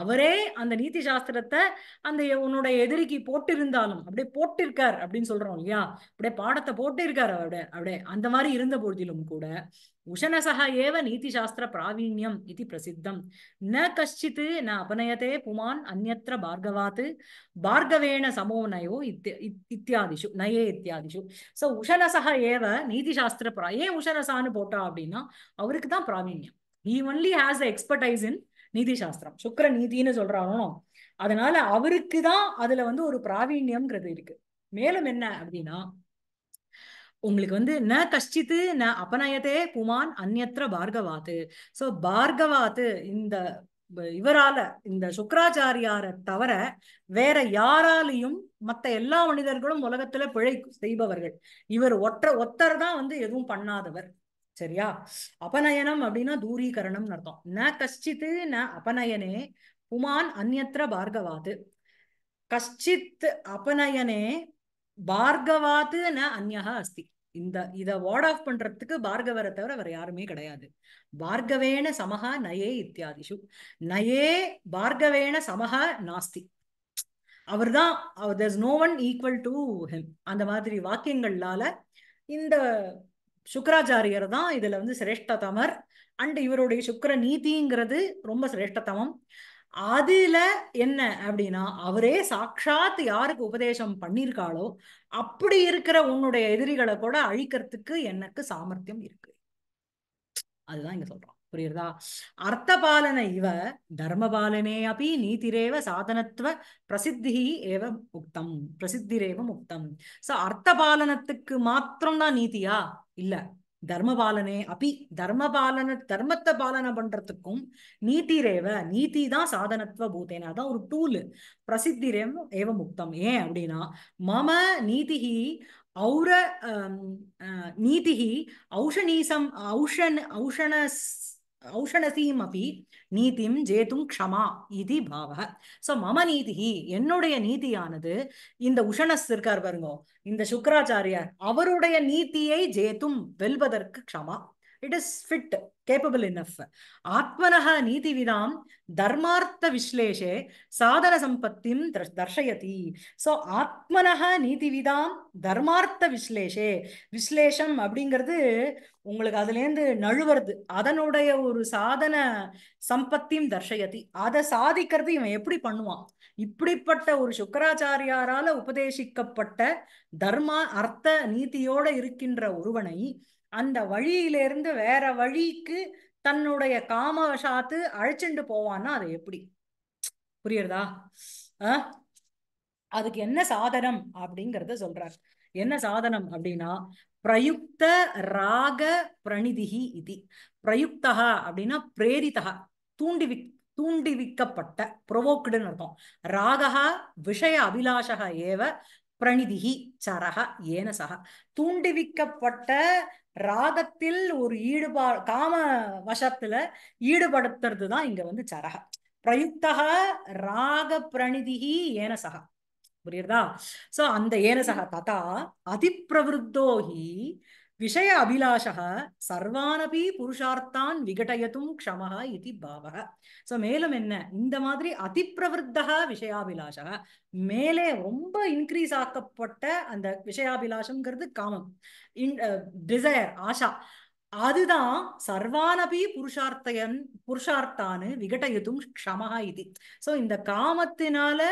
அவரே அந்த நீதி சாஸ்திரத்தை அந்த உன்னோட எதிரிக்கு போட்டிருந்தாலும் அப்படியே போட்டிருக்கார் அப்படின்னு சொல்றோம் இல்லையா அப்படியே பாடத்தை போட்டிருக்கார் அப்படியே அப்படியே அந்த மாதிரி இருந்த போதிலும் கூட உஷனசக ஏவ நீதி சாஸ்திர பிராவீண்யம் இது பிரசித்தம் ந கஷ்டித் ந அபநயத்தே புமான் அந்நத்திர பார்கவாத் பார்கவேண சமோ நயோ இத்தியாதிஷு நயே இத்தியாதிஷு சோ உஷனசக ஏவ நீதி சாஸ்திர பிரா ஏன் உஷனசான்னு போட்டா அப்படின்னா அவருக்கு தான் பிராவீண்யம் he only has expertise in நீதி சாஸ்திரம் சுக்கர நீதினு சொல்றாங்க அதனால அவருக்கு தான் அதுல வந்து ஒரு பிராவீண்யம்ங்கிறது இருக்கு மேலும் என்ன அப்படின்னா உங்களுக்கு வந்து ந கஷ்டித்து ந அபநயதே புமான் அந்நத்திர பார்கவாத்து சோ பார்கவாத்து இந்த இவரால இந்த சுக்கராச்சாரியார தவிர வேற யாராலையும் மத்த எல்லா மனிதர்களும் உலகத்துல பிழை செய்பவர்கள் இவர் ஒற்ற ஒத்தர் தான் வந்து எதுவும் பண்ணாதவர் சரியா அபநயனம் அப்படின்னா தூரீகரணம் அர்த்தம் ந கஷ்டித்து ந அபநயனே புமான் அந்நியத்திர பார்கவாது கஷ்டித் அபநயனே பார்கவாது ந அந்யா அஸ்தி இந்த இத வார்ட் ஆஃப் பண்றதுக்கு பார்கவரை தவிர வேற யாருமே கிடையாது பார்கவேன சமஹா நயே இத்தியாதிஷு நயே பார்கவேன சமஹா நாஸ்தி அவர் தான் no one equal to him அந்த மாதிரி வாக்கியங்களால இந்த சுக்கராச்சாரியர் தான் இதுல வந்து சிரேஷ்டதமர் அண்ட் இவருடைய சுக்கர நீதிங்கிறது ரொம்ப சிரேஷ்டதமம் அதுல என்ன அப்படின்னா அவரே சாட்சாத் யாருக்கு உபதேசம் பண்ணியிருக்காளோ அப்படி இருக்கிற உன்னுடைய எதிரிகளை கூட அழிக்கிறதுக்கு எனக்கு சாமர்த்தியம் இருக்கு அதுதான் இங்க சொல்றோம் புரியுறதா அர்த்த பாலன இவ தர்மபாலனே அப்படி நீதிரேவ சாதனத்துவ பிரசித்தி ஏவ முக்தம் பிரசித்திரேவ முக்தம் சோ அர்த்த பாலனத்துக்கு மாத்திரம்தான் நீதியா இல்ல தர்மபாலனே அப்பி தர்மபாலன தர்மத்தை பாலனை பண்றதுக்கும் நீதி ரேவ நீதி தான் சாதனத்துவ பூத்தேனா தான் ஒரு டூலு பிரசித்தி ரேவ ஏவ முக்தம் ஏன் அப்படின்னா மம நீதிஹி ஔர நீதிஹி ஔஷணீசம் ஔஷன் ஔஷண ஔஷணசீம் அப்படி நீதிம் ஜேதும் க்ஷமா இது பாவ ஸோ மம நீதி என்னுடைய நீதியானது இந்த உஷணஸ் இருக்கார் பாருங்க இந்த சுக்கராச்சாரியார் அவருடைய நீதியை ஜேதும் வெல்வதற்கு க்ஷமா it is fit capable enough ஆத்மனக நீதிவிதாம் தர்மார்த்த விஸ்லேஷே சாதன சம்பத்திம் தர்ஷயதி ஸோ ஆத்மனக நீதிவிதாம் தர்மார்த்த விஸ்லேஷே விஸ்லேஷம் அப்படிங்கிறது உங்களுக்கு அதுலேருந்து நழுவுறது அதனுடைய ஒரு சாதன சம்பத்தியும் தர்ஷயதி அதை சாதிக்கிறது இவன் எப்படி பண்ணுவான் இப்படிப்பட்ட ஒரு சுக்கராச்சாரியாரால உபதேசிக்கப்பட்ட தர்மா அர்த்த நீதியோட இருக்கின்ற ஒருவனை அந்த வழியிலிருந்து வேற வழிக்கு தன்னுடைய சாத்து அழைச்சிண்டு போவான்னா அது எப்படி புரியுறதா அதுக்கு என்ன சாதனம் அப்படிங்கறத சொல்றார் என்ன சாதனம் அப்படின்னா பிரயுக்த ராக பிரணிதிகி இது பிரயுக்தகா அப்படின்னா பிரேரிதகா தூண்டிவி தூண்டிவிக்கப்பட்ட ப்ரொவோக்குடுன்னு இருக்கும் ராகா விஷய அபிலாஷகா ஏவ பிரணிதிகி சரக சக தூண்டிவிக்கப்பட்ட ராகத்தில் ஒரு ஈடுபா காம வசத்துல ஈடுபடுத்துறது தான் இங்க வந்து சரக பிரயுக்தக ராக பிரணிதிகி சக புரியுறதா சோ அந்த ஏன சக ததா அதிப்பிரவருத்தோகி விஷய அபிலாஷக சர்வானபி புருஷார்த்தான் விகடயத்தும் க்ஷமஹ இது பாவக ஸோ மேலும் என்ன இந்த மாதிரி அதிப்பிரவருத்தா விஷயாபிலாஷக மேலே ரொம்ப இன்க்ரீஸ் ஆக்கப்பட்ட அந்த விஷயாபிலாஷங்கிறது காமம் இன் டிசையர் uh, ஆஷா அதுதான் சர்வானபி புருஷார்த்தையன் புருஷார்த்தானு விகடயுதும் க்ஷமஹா இது ஸோ இந்த காமத்தினால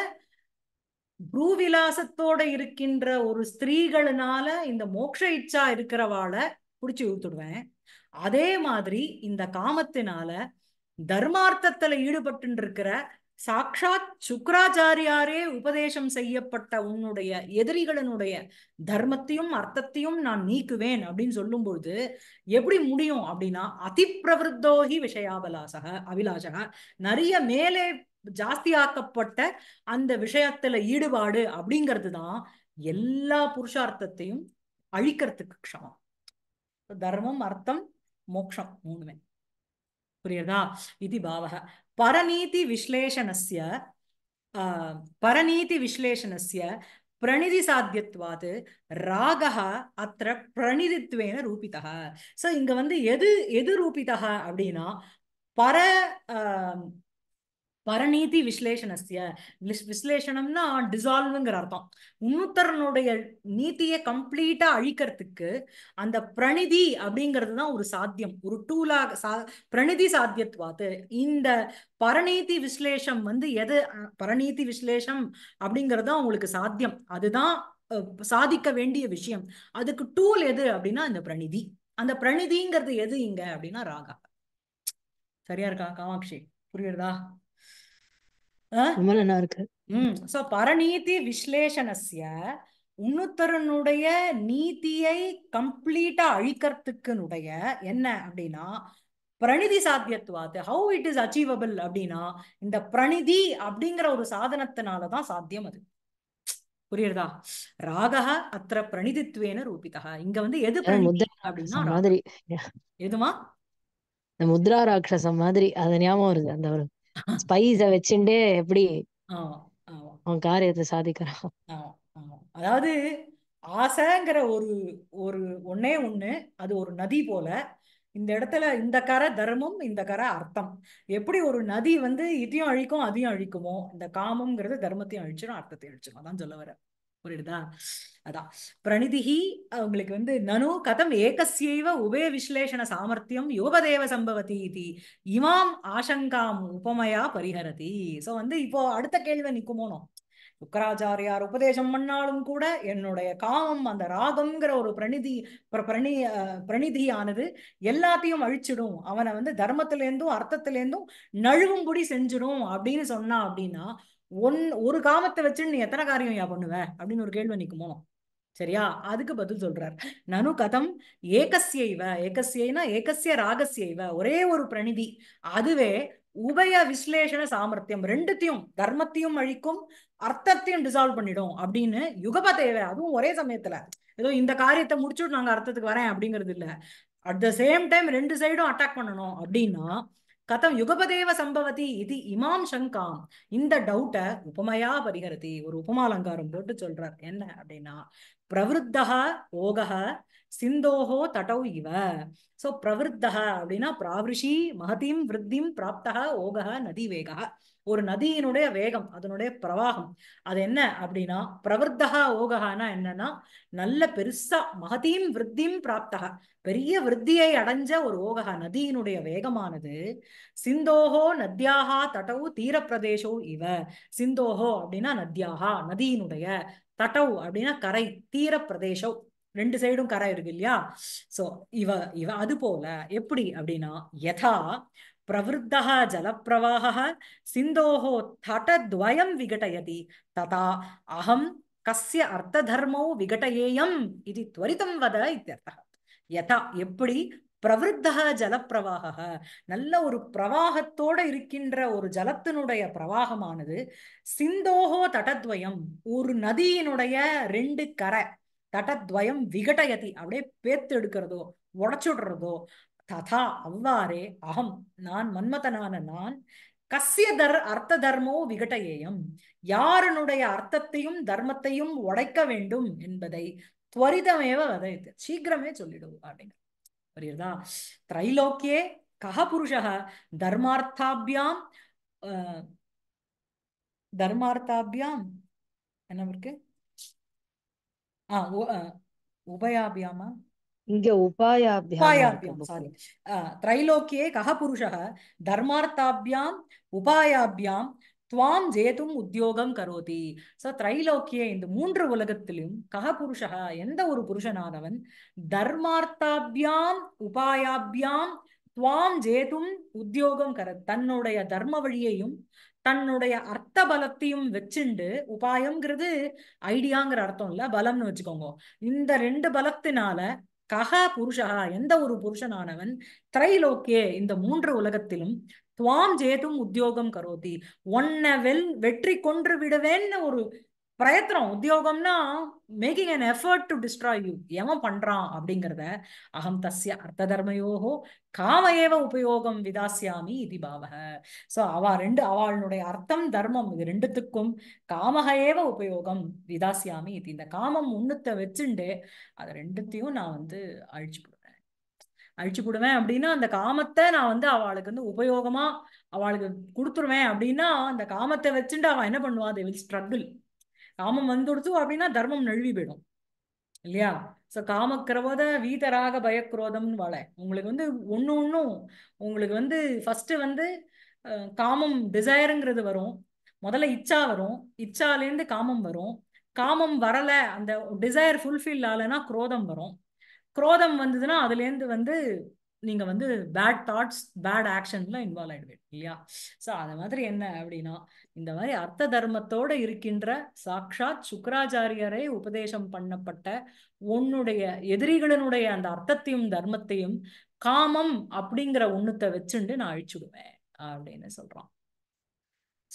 ப்ரூவிலாசத்தோட இருக்கின்ற ஒரு ஸ்திரீகளினால இந்த மோக்ஷ இச்சா இருக்கிறவாளை பிடிச்சி ஊத்துடுவேன் அதே மாதிரி இந்த காமத்தினால தர்மார்த்தத்துல ஈடுபட்டு இருக்கிற சாக்ஷாத் சுக்கராச்சாரியாரே உபதேசம் செய்யப்பட்ட உன்னுடைய எதிரிகளினுடைய தர்மத்தையும் அர்த்தத்தையும் நான் நீக்குவேன் அப்படின்னு சொல்லும் பொழுது எப்படி முடியும் அப்படின்னா அதிப்பிரவருத்தோகி விஷயாபிலாசக அபிலாஷக நிறைய மேலே ஜாஸ்தியாக்கப்பட்ட அந்த விஷயத்துல ஈடுபாடு அப்படிங்கிறது தான் எல்லா புருஷார்த்தத்தையும் அழிக்கிறதுக்கு க்ஷமம் தர்மம் அர்த்தம் மோக்ஷம் மூணுமே புரியுறதா இது பாவக பரநீதி விஸ்லேஷனஸ்ய பரநீதி விஸ்லேஷனஸ்ய பிரணிதி சாத்தியத்துவாது ராக அத்த பிரணிதித்வேன ரூபிதா சோ இங்க வந்து எது எது ரூபிதா அப்படின்னா பர பரநீதி விஸ்லேஷனஸ்ய விஸ்லேஷனம்னா டிசால்வ்ங்கிற அர்த்தம் உன்னுத்தரனுடைய நீதியை கம்ப்ளீட்டா அழிக்கிறதுக்கு அந்த பிரணிதி அப்படிங்கிறது தான் ஒரு சாத்தியம் ஒரு டூலா சா பிரணிதி சாத்தியத்துவாது இந்த பரநீதி விஸ்லேஷம் வந்து எது பரநீதி விஸ்லேஷம் அப்படிங்கிறது அவங்களுக்கு சாத்தியம் அதுதான் சாதிக்க வேண்டிய விஷயம் அதுக்கு டூல் எது அப்படின்னா இந்த பிரணிதி அந்த பிரணிதிங்கிறது எது இங்க அப்படின்னா ராகா சரியா இருக்கா காமாட்சி புரியுறதா ரொம்ப நல்லா இருக்கு உம் சோ பரநீதி விஸ்லேஷனஸ்ய உண்ணுத்தரனுடைய நீதியை கம்ப்ளீட்டா அழிக்கிறதுக்குனுடைய என்ன அப்படின்னா பிரணிதி சாத்தியத்துவாது ஹவு இட் இஸ் அச்சீவபிள் அப்படின்னா இந்த பிரணிதி அப்படிங்கிற ஒரு சாதனத்தினாலதான் சாத்தியம் அது புரியுறதா ராகா அத்திர பிரணிதித்வேன ரூபிதா இங்க வந்து எது அப்படின்னா மாதிரி எதுமா முத்ரா ராட்சசம் மாதிரி அது ஞாபகம் வருது அந்த ஒரு ஸ்பைஸ வச்சுட்டு எப்படி அவன் காரியத்தை சாதிக்கிறான் அதாவது ஆசைங்கிற ஒரு ஒரு ஒன்னே ஒண்ணு அது ஒரு நதி போல இந்த இடத்துல இந்த கரை தர்மம் இந்த கரை அர்த்தம் எப்படி ஒரு நதி வந்து இதையும் அழிக்கும் அதையும் அழிக்குமோ இந்த காமம்ங்கிறது தர்மத்தையும் அழிச்சிடும் அர்த்தத்தையும் அழிச்சிடும் அதான் சொல்ல வர புரியுதா அதான் பிரணிதிகி அவங்களுக்கு வந்து நனு கதம் ஏகசியைவ உபய விஸ்லேஷண சாமர்த்தியம் யோகதேவ சம்பவதி இது இமாம் ஆசங்காம் உபமையா பரிகரதி சோ வந்து இப்போ அடுத்த கேள்வி நிக்குமோனோ சுக்கராச்சாரியார் உபதேசம் பண்ணாலும் கூட என்னுடைய காமம் அந்த ராகம்ங்கிற ஒரு பிரணிதி பிரணி பிரணிதியானது எல்லாத்தையும் அழிச்சிடும் அவனை வந்து தர்மத்திலேருந்தும் அர்த்தத்திலேருந்தும் நழுவும்படி செஞ்சிடும் அப்படின்னு சொன்னா அப்படின்னா ஒன் ஒரு காமத்தை வச்சுன்னு நீ எத்தனை காரியம் யா பண்ணுவ அப்படின்னு ஒரு கேள்வி நிற்குமோ சரியா அதுக்கு பதில் சொல்றார் நனு கதம் ஏகசியைவ ஏகசியைனா ஏகசிய ராகசியைவ ஒரே ஒரு பிரணிதி அதுவே உபய விஸ்லேஷண சாமர்த்தியம் ரெண்டுத்தையும் தர்மத்தையும் அழிக்கும் அர்த்தத்தையும் டிசால்வ் பண்ணிடும் அப்படின்னு யுகப தேவை அதுவும் ஒரே சமயத்துல ஏதோ இந்த காரியத்தை முடிச்சுட்டு நாங்க அர்த்தத்துக்கு வரேன் அப்படிங்கிறது இல்ல அட் த சேம் டைம் ரெண்டு சைடும் அட்டாக் பண்ணணும் அப்படின்னா கதம் யுகபதேவ சம்பவதி இது இமாம் சங்காம் இந்த டவுட்டை உபமையா பரிகரதி ஒரு உபமாலங்காரம் போட்டு சொல்றார் என்ன அப்படின்னா பிரவருத்தக ஓகக சிந்தோகோ தடௌ இவ சோ பிரவருத்தக அப்படின்னா பிராவிருஷி மகதிம் விருத்திம் பிராப்தக நதி நதிவேகா ஒரு நதியினுடைய வேகம் அதனுடைய பிரவாகம் அது என்ன அப்படின்னா பிரவர்த்தகா ஓகஹானா என்னன்னா நல்ல பெருசா மகதியும் விருத்தியும் பிராப்தக பெரிய விருத்தியை அடைஞ்ச ஒரு ஓகஹா நதியினுடைய வேகமானது சிந்தோஹோ நத்தியாகா தட்டவு தீரப்பிரதேசோ இவ சிந்தோஹோ அப்படின்னா நத்தியாகா நதியினுடைய தடவு அப்படின்னா கரை தீரப்பிரதேசோ ரெண்டு சைடும் கரை இருக்கு இல்லையா சோ இவ இவ அது போல எப்படி அப்படின்னா யதா प्रवृद्धः जलप्रवाहः सिन्धोः तटद्वयं विघटयति तथा अहं கஸ்ய அர்த்ததர்மோ விகடேயம் இது துவரிதம் வத இத்தியர்த்தம் யதா எப்படி பிரவருத்தா ஜலப்பிரவாக நல்ல ஒரு பிரவாகத்தோட இருக்கின்ற ஒரு ஜலத்தினுடைய பிரவாகமானது சிந்தோகோ தடத்வயம் ஒரு நதியினுடைய ரெண்டு கரை தடத்வயம் விகடயதி அப்படியே பேத்து எடுக்கிறதோ உடச்சுடுறதோ ததா அவ்வாறே அகம் நான் மன்மதனான நான் கசிய தர் அர்த்த தர்மோ விகட்டேயம் யாருனுடைய அர்த்தத்தையும் தர்மத்தையும் உடைக்க வேண்டும் என்பதை துவரிதமேவ வதைத்து சீக்கிரமே சொல்லிடு அப்படிங்கிற புரியுதா திரைலோக்கியே கஹ புருஷக தர்மார்த்தாபியாம் தர்மார்த்தாபியாம் என்ன இருக்கு ஆஹ் உபயாபியாமா இங்க உபாயாபியாம் சாரி திரைலோக்கியே கஹ புருஷः தர்மார்த்தாபியாம் உபாயாபியாம் துவாம் ஜேதும் உத்தியோகம் கரோதி சோ திரைலோக்கிய இந்த மூன்று உலகத்திலும் கஹ புருஷா எந்த ஒரு புருஷனானவன் தர்மார்த்தாபியாம் உபாயாபியாம் துவாம் ஜேதும் உத்தியோகம் கர தன்னுடைய தர்ம வழியையும் தன்னுடைய அர்த்த பலத்தையும் வச்சுண்டு உபாயம்ங்கிறது ஐடியாங்கிற அர்த்தம் இல்ல பலம்னு வச்சுக்கோங்க இந்த ரெண்டு பலத்தினால கக புருஷா எந்த ஒரு புருஷனானவன் திரைலோக்கியே இந்த மூன்று உலகத்திலும் துவாம் ஜேதும் உத்தியோகம் கரோதி ஒன்ன வெல் வெற்றி கொன்று விடுவேன்னு ஒரு பிரயத்தனம் உத்தியோகம்னா making an effort to destroy you எவன் பண்றான் அப்படிங்கிறத அகம் தஸ்ய அர்த்த தர்மயோகோ காம ஏவ உபயோகம் விதாசியாமி இது பாவக சோ அவ ரெண்டு அவளுடைய அர்த்தம் தர்மம் இது ரெண்டுத்துக்கும் காமக ஏவ உபயோகம் விதாசியாமி இது இந்த காமம் ஒண்ணுத்த வச்சுண்டு அது ரெண்டுத்தையும் நான் வந்து அழிச்சு போடுவேன் அழிச்சு போடுவேன் அப்படின்னா அந்த காமத்தை நான் வந்து அவளுக்கு வந்து உபயோகமா அவளுக்கு கொடுத்துருவேன் அப்படின்னா அந்த காமத்தை வச்சுட்டு அவன் என்ன பண்ணுவா தே வில் ஸ்ட்ரகிள் காமம் வந்துடுச்சு அப்படின்னா தர்மம் நழுவி போயிடும் இல்லையா ஸோ காமக்ரவத வீதராக பயக்ரோதம்னு வாழ உங்களுக்கு வந்து ஒன்று ஒன்றும் உங்களுக்கு வந்து ஃபஸ்ட்டு வந்து காமம் டிசைருங்கிறது வரும் முதல்ல இச்சா வரும் இச்சாலேருந்து காமம் வரும் காமம் வரலை அந்த டிசையர் ஃபுல்ஃபில் ஆகலைன்னா குரோதம் வரும் குரோதம் வந்ததுன்னா அதுலேருந்து வந்து நீங்க வந்து பேட் தாட்ஸ் பேட் ஆக்ஷன்ல இன்வால்வ் ஆயிடுவீங்க இல்லையா ஸோ அது மாதிரி என்ன அப்படின்னா இந்த மாதிரி அர்த்த தர்மத்தோட இருக்கின்ற சாக்ஷாத் சுக்கராச்சாரியரை உபதேசம் பண்ணப்பட்ட உன்னுடைய எதிரிகளினுடைய அந்த அர்த்தத்தையும் தர்மத்தையும் காமம் அப்படிங்கிற ஒண்ணுத்தை வச்சுண்டு நான் அழிச்சுடுவேன் அப்படின்னு சொல்றான்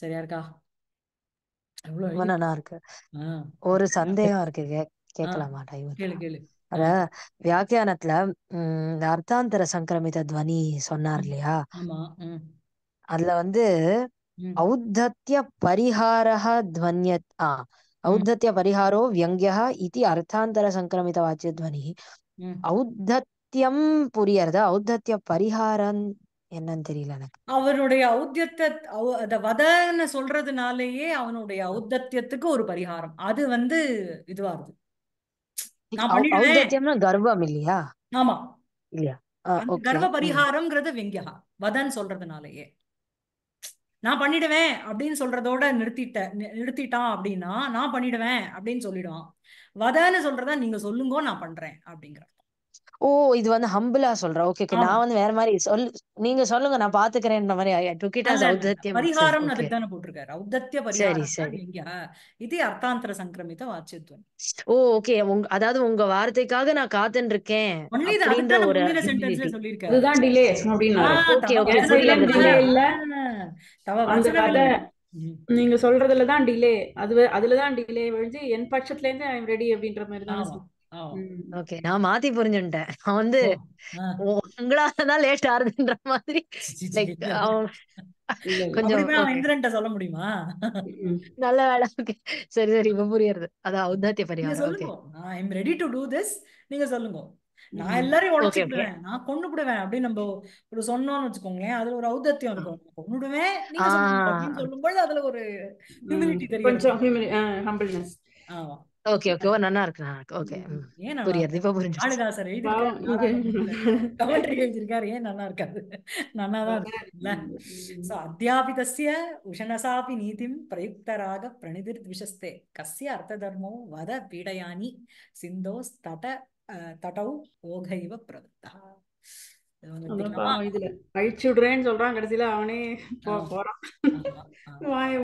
சரியா இருக்கா இருக்கு ஒரு சந்தேகம் இருக்கு கேட்கலாமா கேளு கேளு வியாக்கியானத்துல உம் இந்த அர்த்தாந்தர சங்கிரமித துவனி சொன்னார் இல்லையா அதுல வந்து ஔத்தத்திய ஔத்தத்ய துவன்ய துவன்யத் ஆ ம் ஔத்தத்ய பரிஹாரோ வியங்கியः அர்த்தாந்தர சங்கிரமித வாச்சிய துவனி ஔத்தத்தியம் புரியறது ஔத்தத்திய பரிகாரம் என்னன்னு தெரியல எனக்கு அவருடைய ஔத்தத்ய அத வதன்னு சொல்றதுனாலேயே அவனுடைய ஔத்தத்யத்துக்கு ஒரு பரிகாரம் அது வந்து இதுவாகுது நான் கர்வம் இல்லையா ஆமா இல்லையா கர்வ பரிகாரம்ங்கிறது வெங்கியா வதன் சொல்றதுனாலயே நான் பண்ணிடுவேன் அப்படின்னு சொல்றதோட நிறுத்திட்ட நிறுத்திட்டான் அப்படின்னா நான் பண்ணிடுவேன் அப்படின்னு சொல்லிடுவான் வதன்னு சொல்றத நீங்க சொல்லுங்க நான் பண்றேன் அப்படிங்கிறது ஓ இது வந்து ஹம்பிளா சொல்றா ஓகே ஓகே நான் வந்து வேற மாதிரி சொல் நீங்க சொல்லுங்க நான் பாத்துக்கிறேன்ற மாதிரி ஐ டுக் இட் அஸ் ஔத்தத்ய அதுக்கு தான ஔத்தத்ய சரி இது அர்த்தாந்தர சங்கிரமித ஓ ஓகே அதாவது உங்க வார்த்தைக்காக நான் காத்துட்டு இருக்கேன் ஒரு அதுதான் டிலே அப்படினா ஓகே ஓகே இல்ல தவ நீங்க சொல்றதுல தான் டிலே அது அதுல தான் டிலே விழுந்து என் பட்சத்துல இருந்து ஐ ரெடி அப்படின்ற மாதிரி தான் ஓகே நான் மாத்தி புரிஞ்சுட்டேன் அவன் வந்து உங்களாலதான் லேட் ஆறுதுன்ற மாதிரி கொஞ்சம் சொல்ல முடியுமா நல்ல வேலை சரி சரி இப்ப புரியுறது அது ஔதாத்திய பரிகாரம் okay I ready to do this நீங்க சொல்லுங்க நான் எல்லாரையும் உடச்சுடுவேன் நான் விடுவேன் அப்படின்னு நம்ம ஒரு சொன்னோம்னு வச்சுக்கோங்களேன் அதுல ஒரு ஔதத்தியம் இருக்கும் நீங்க சொல்லும்போது அதுல ஒரு ஹியூமிலிட்டி தெரியும் கொஞ்சம் ஹம்பிள்னஸ் ஆமா ஓகே ஓகே ஓ நல்லா இருக்கு ஓகே புரியுது இப்ப புரிஞ்சு கமெண்ட்ரி ஏன் நல்லா இருக்காது நல்லா தான் சோ உஷனசாபி நீதிம் பிரயுக்தராக பிரணிதிர் விஷஸ்தே கசிய அர்த்த தர்மோ வத பீடயானி சிந்தோ தட தடவு ஓகைவ பிரவருத்தா சொல்றான் கடைசியில அவனே போறான்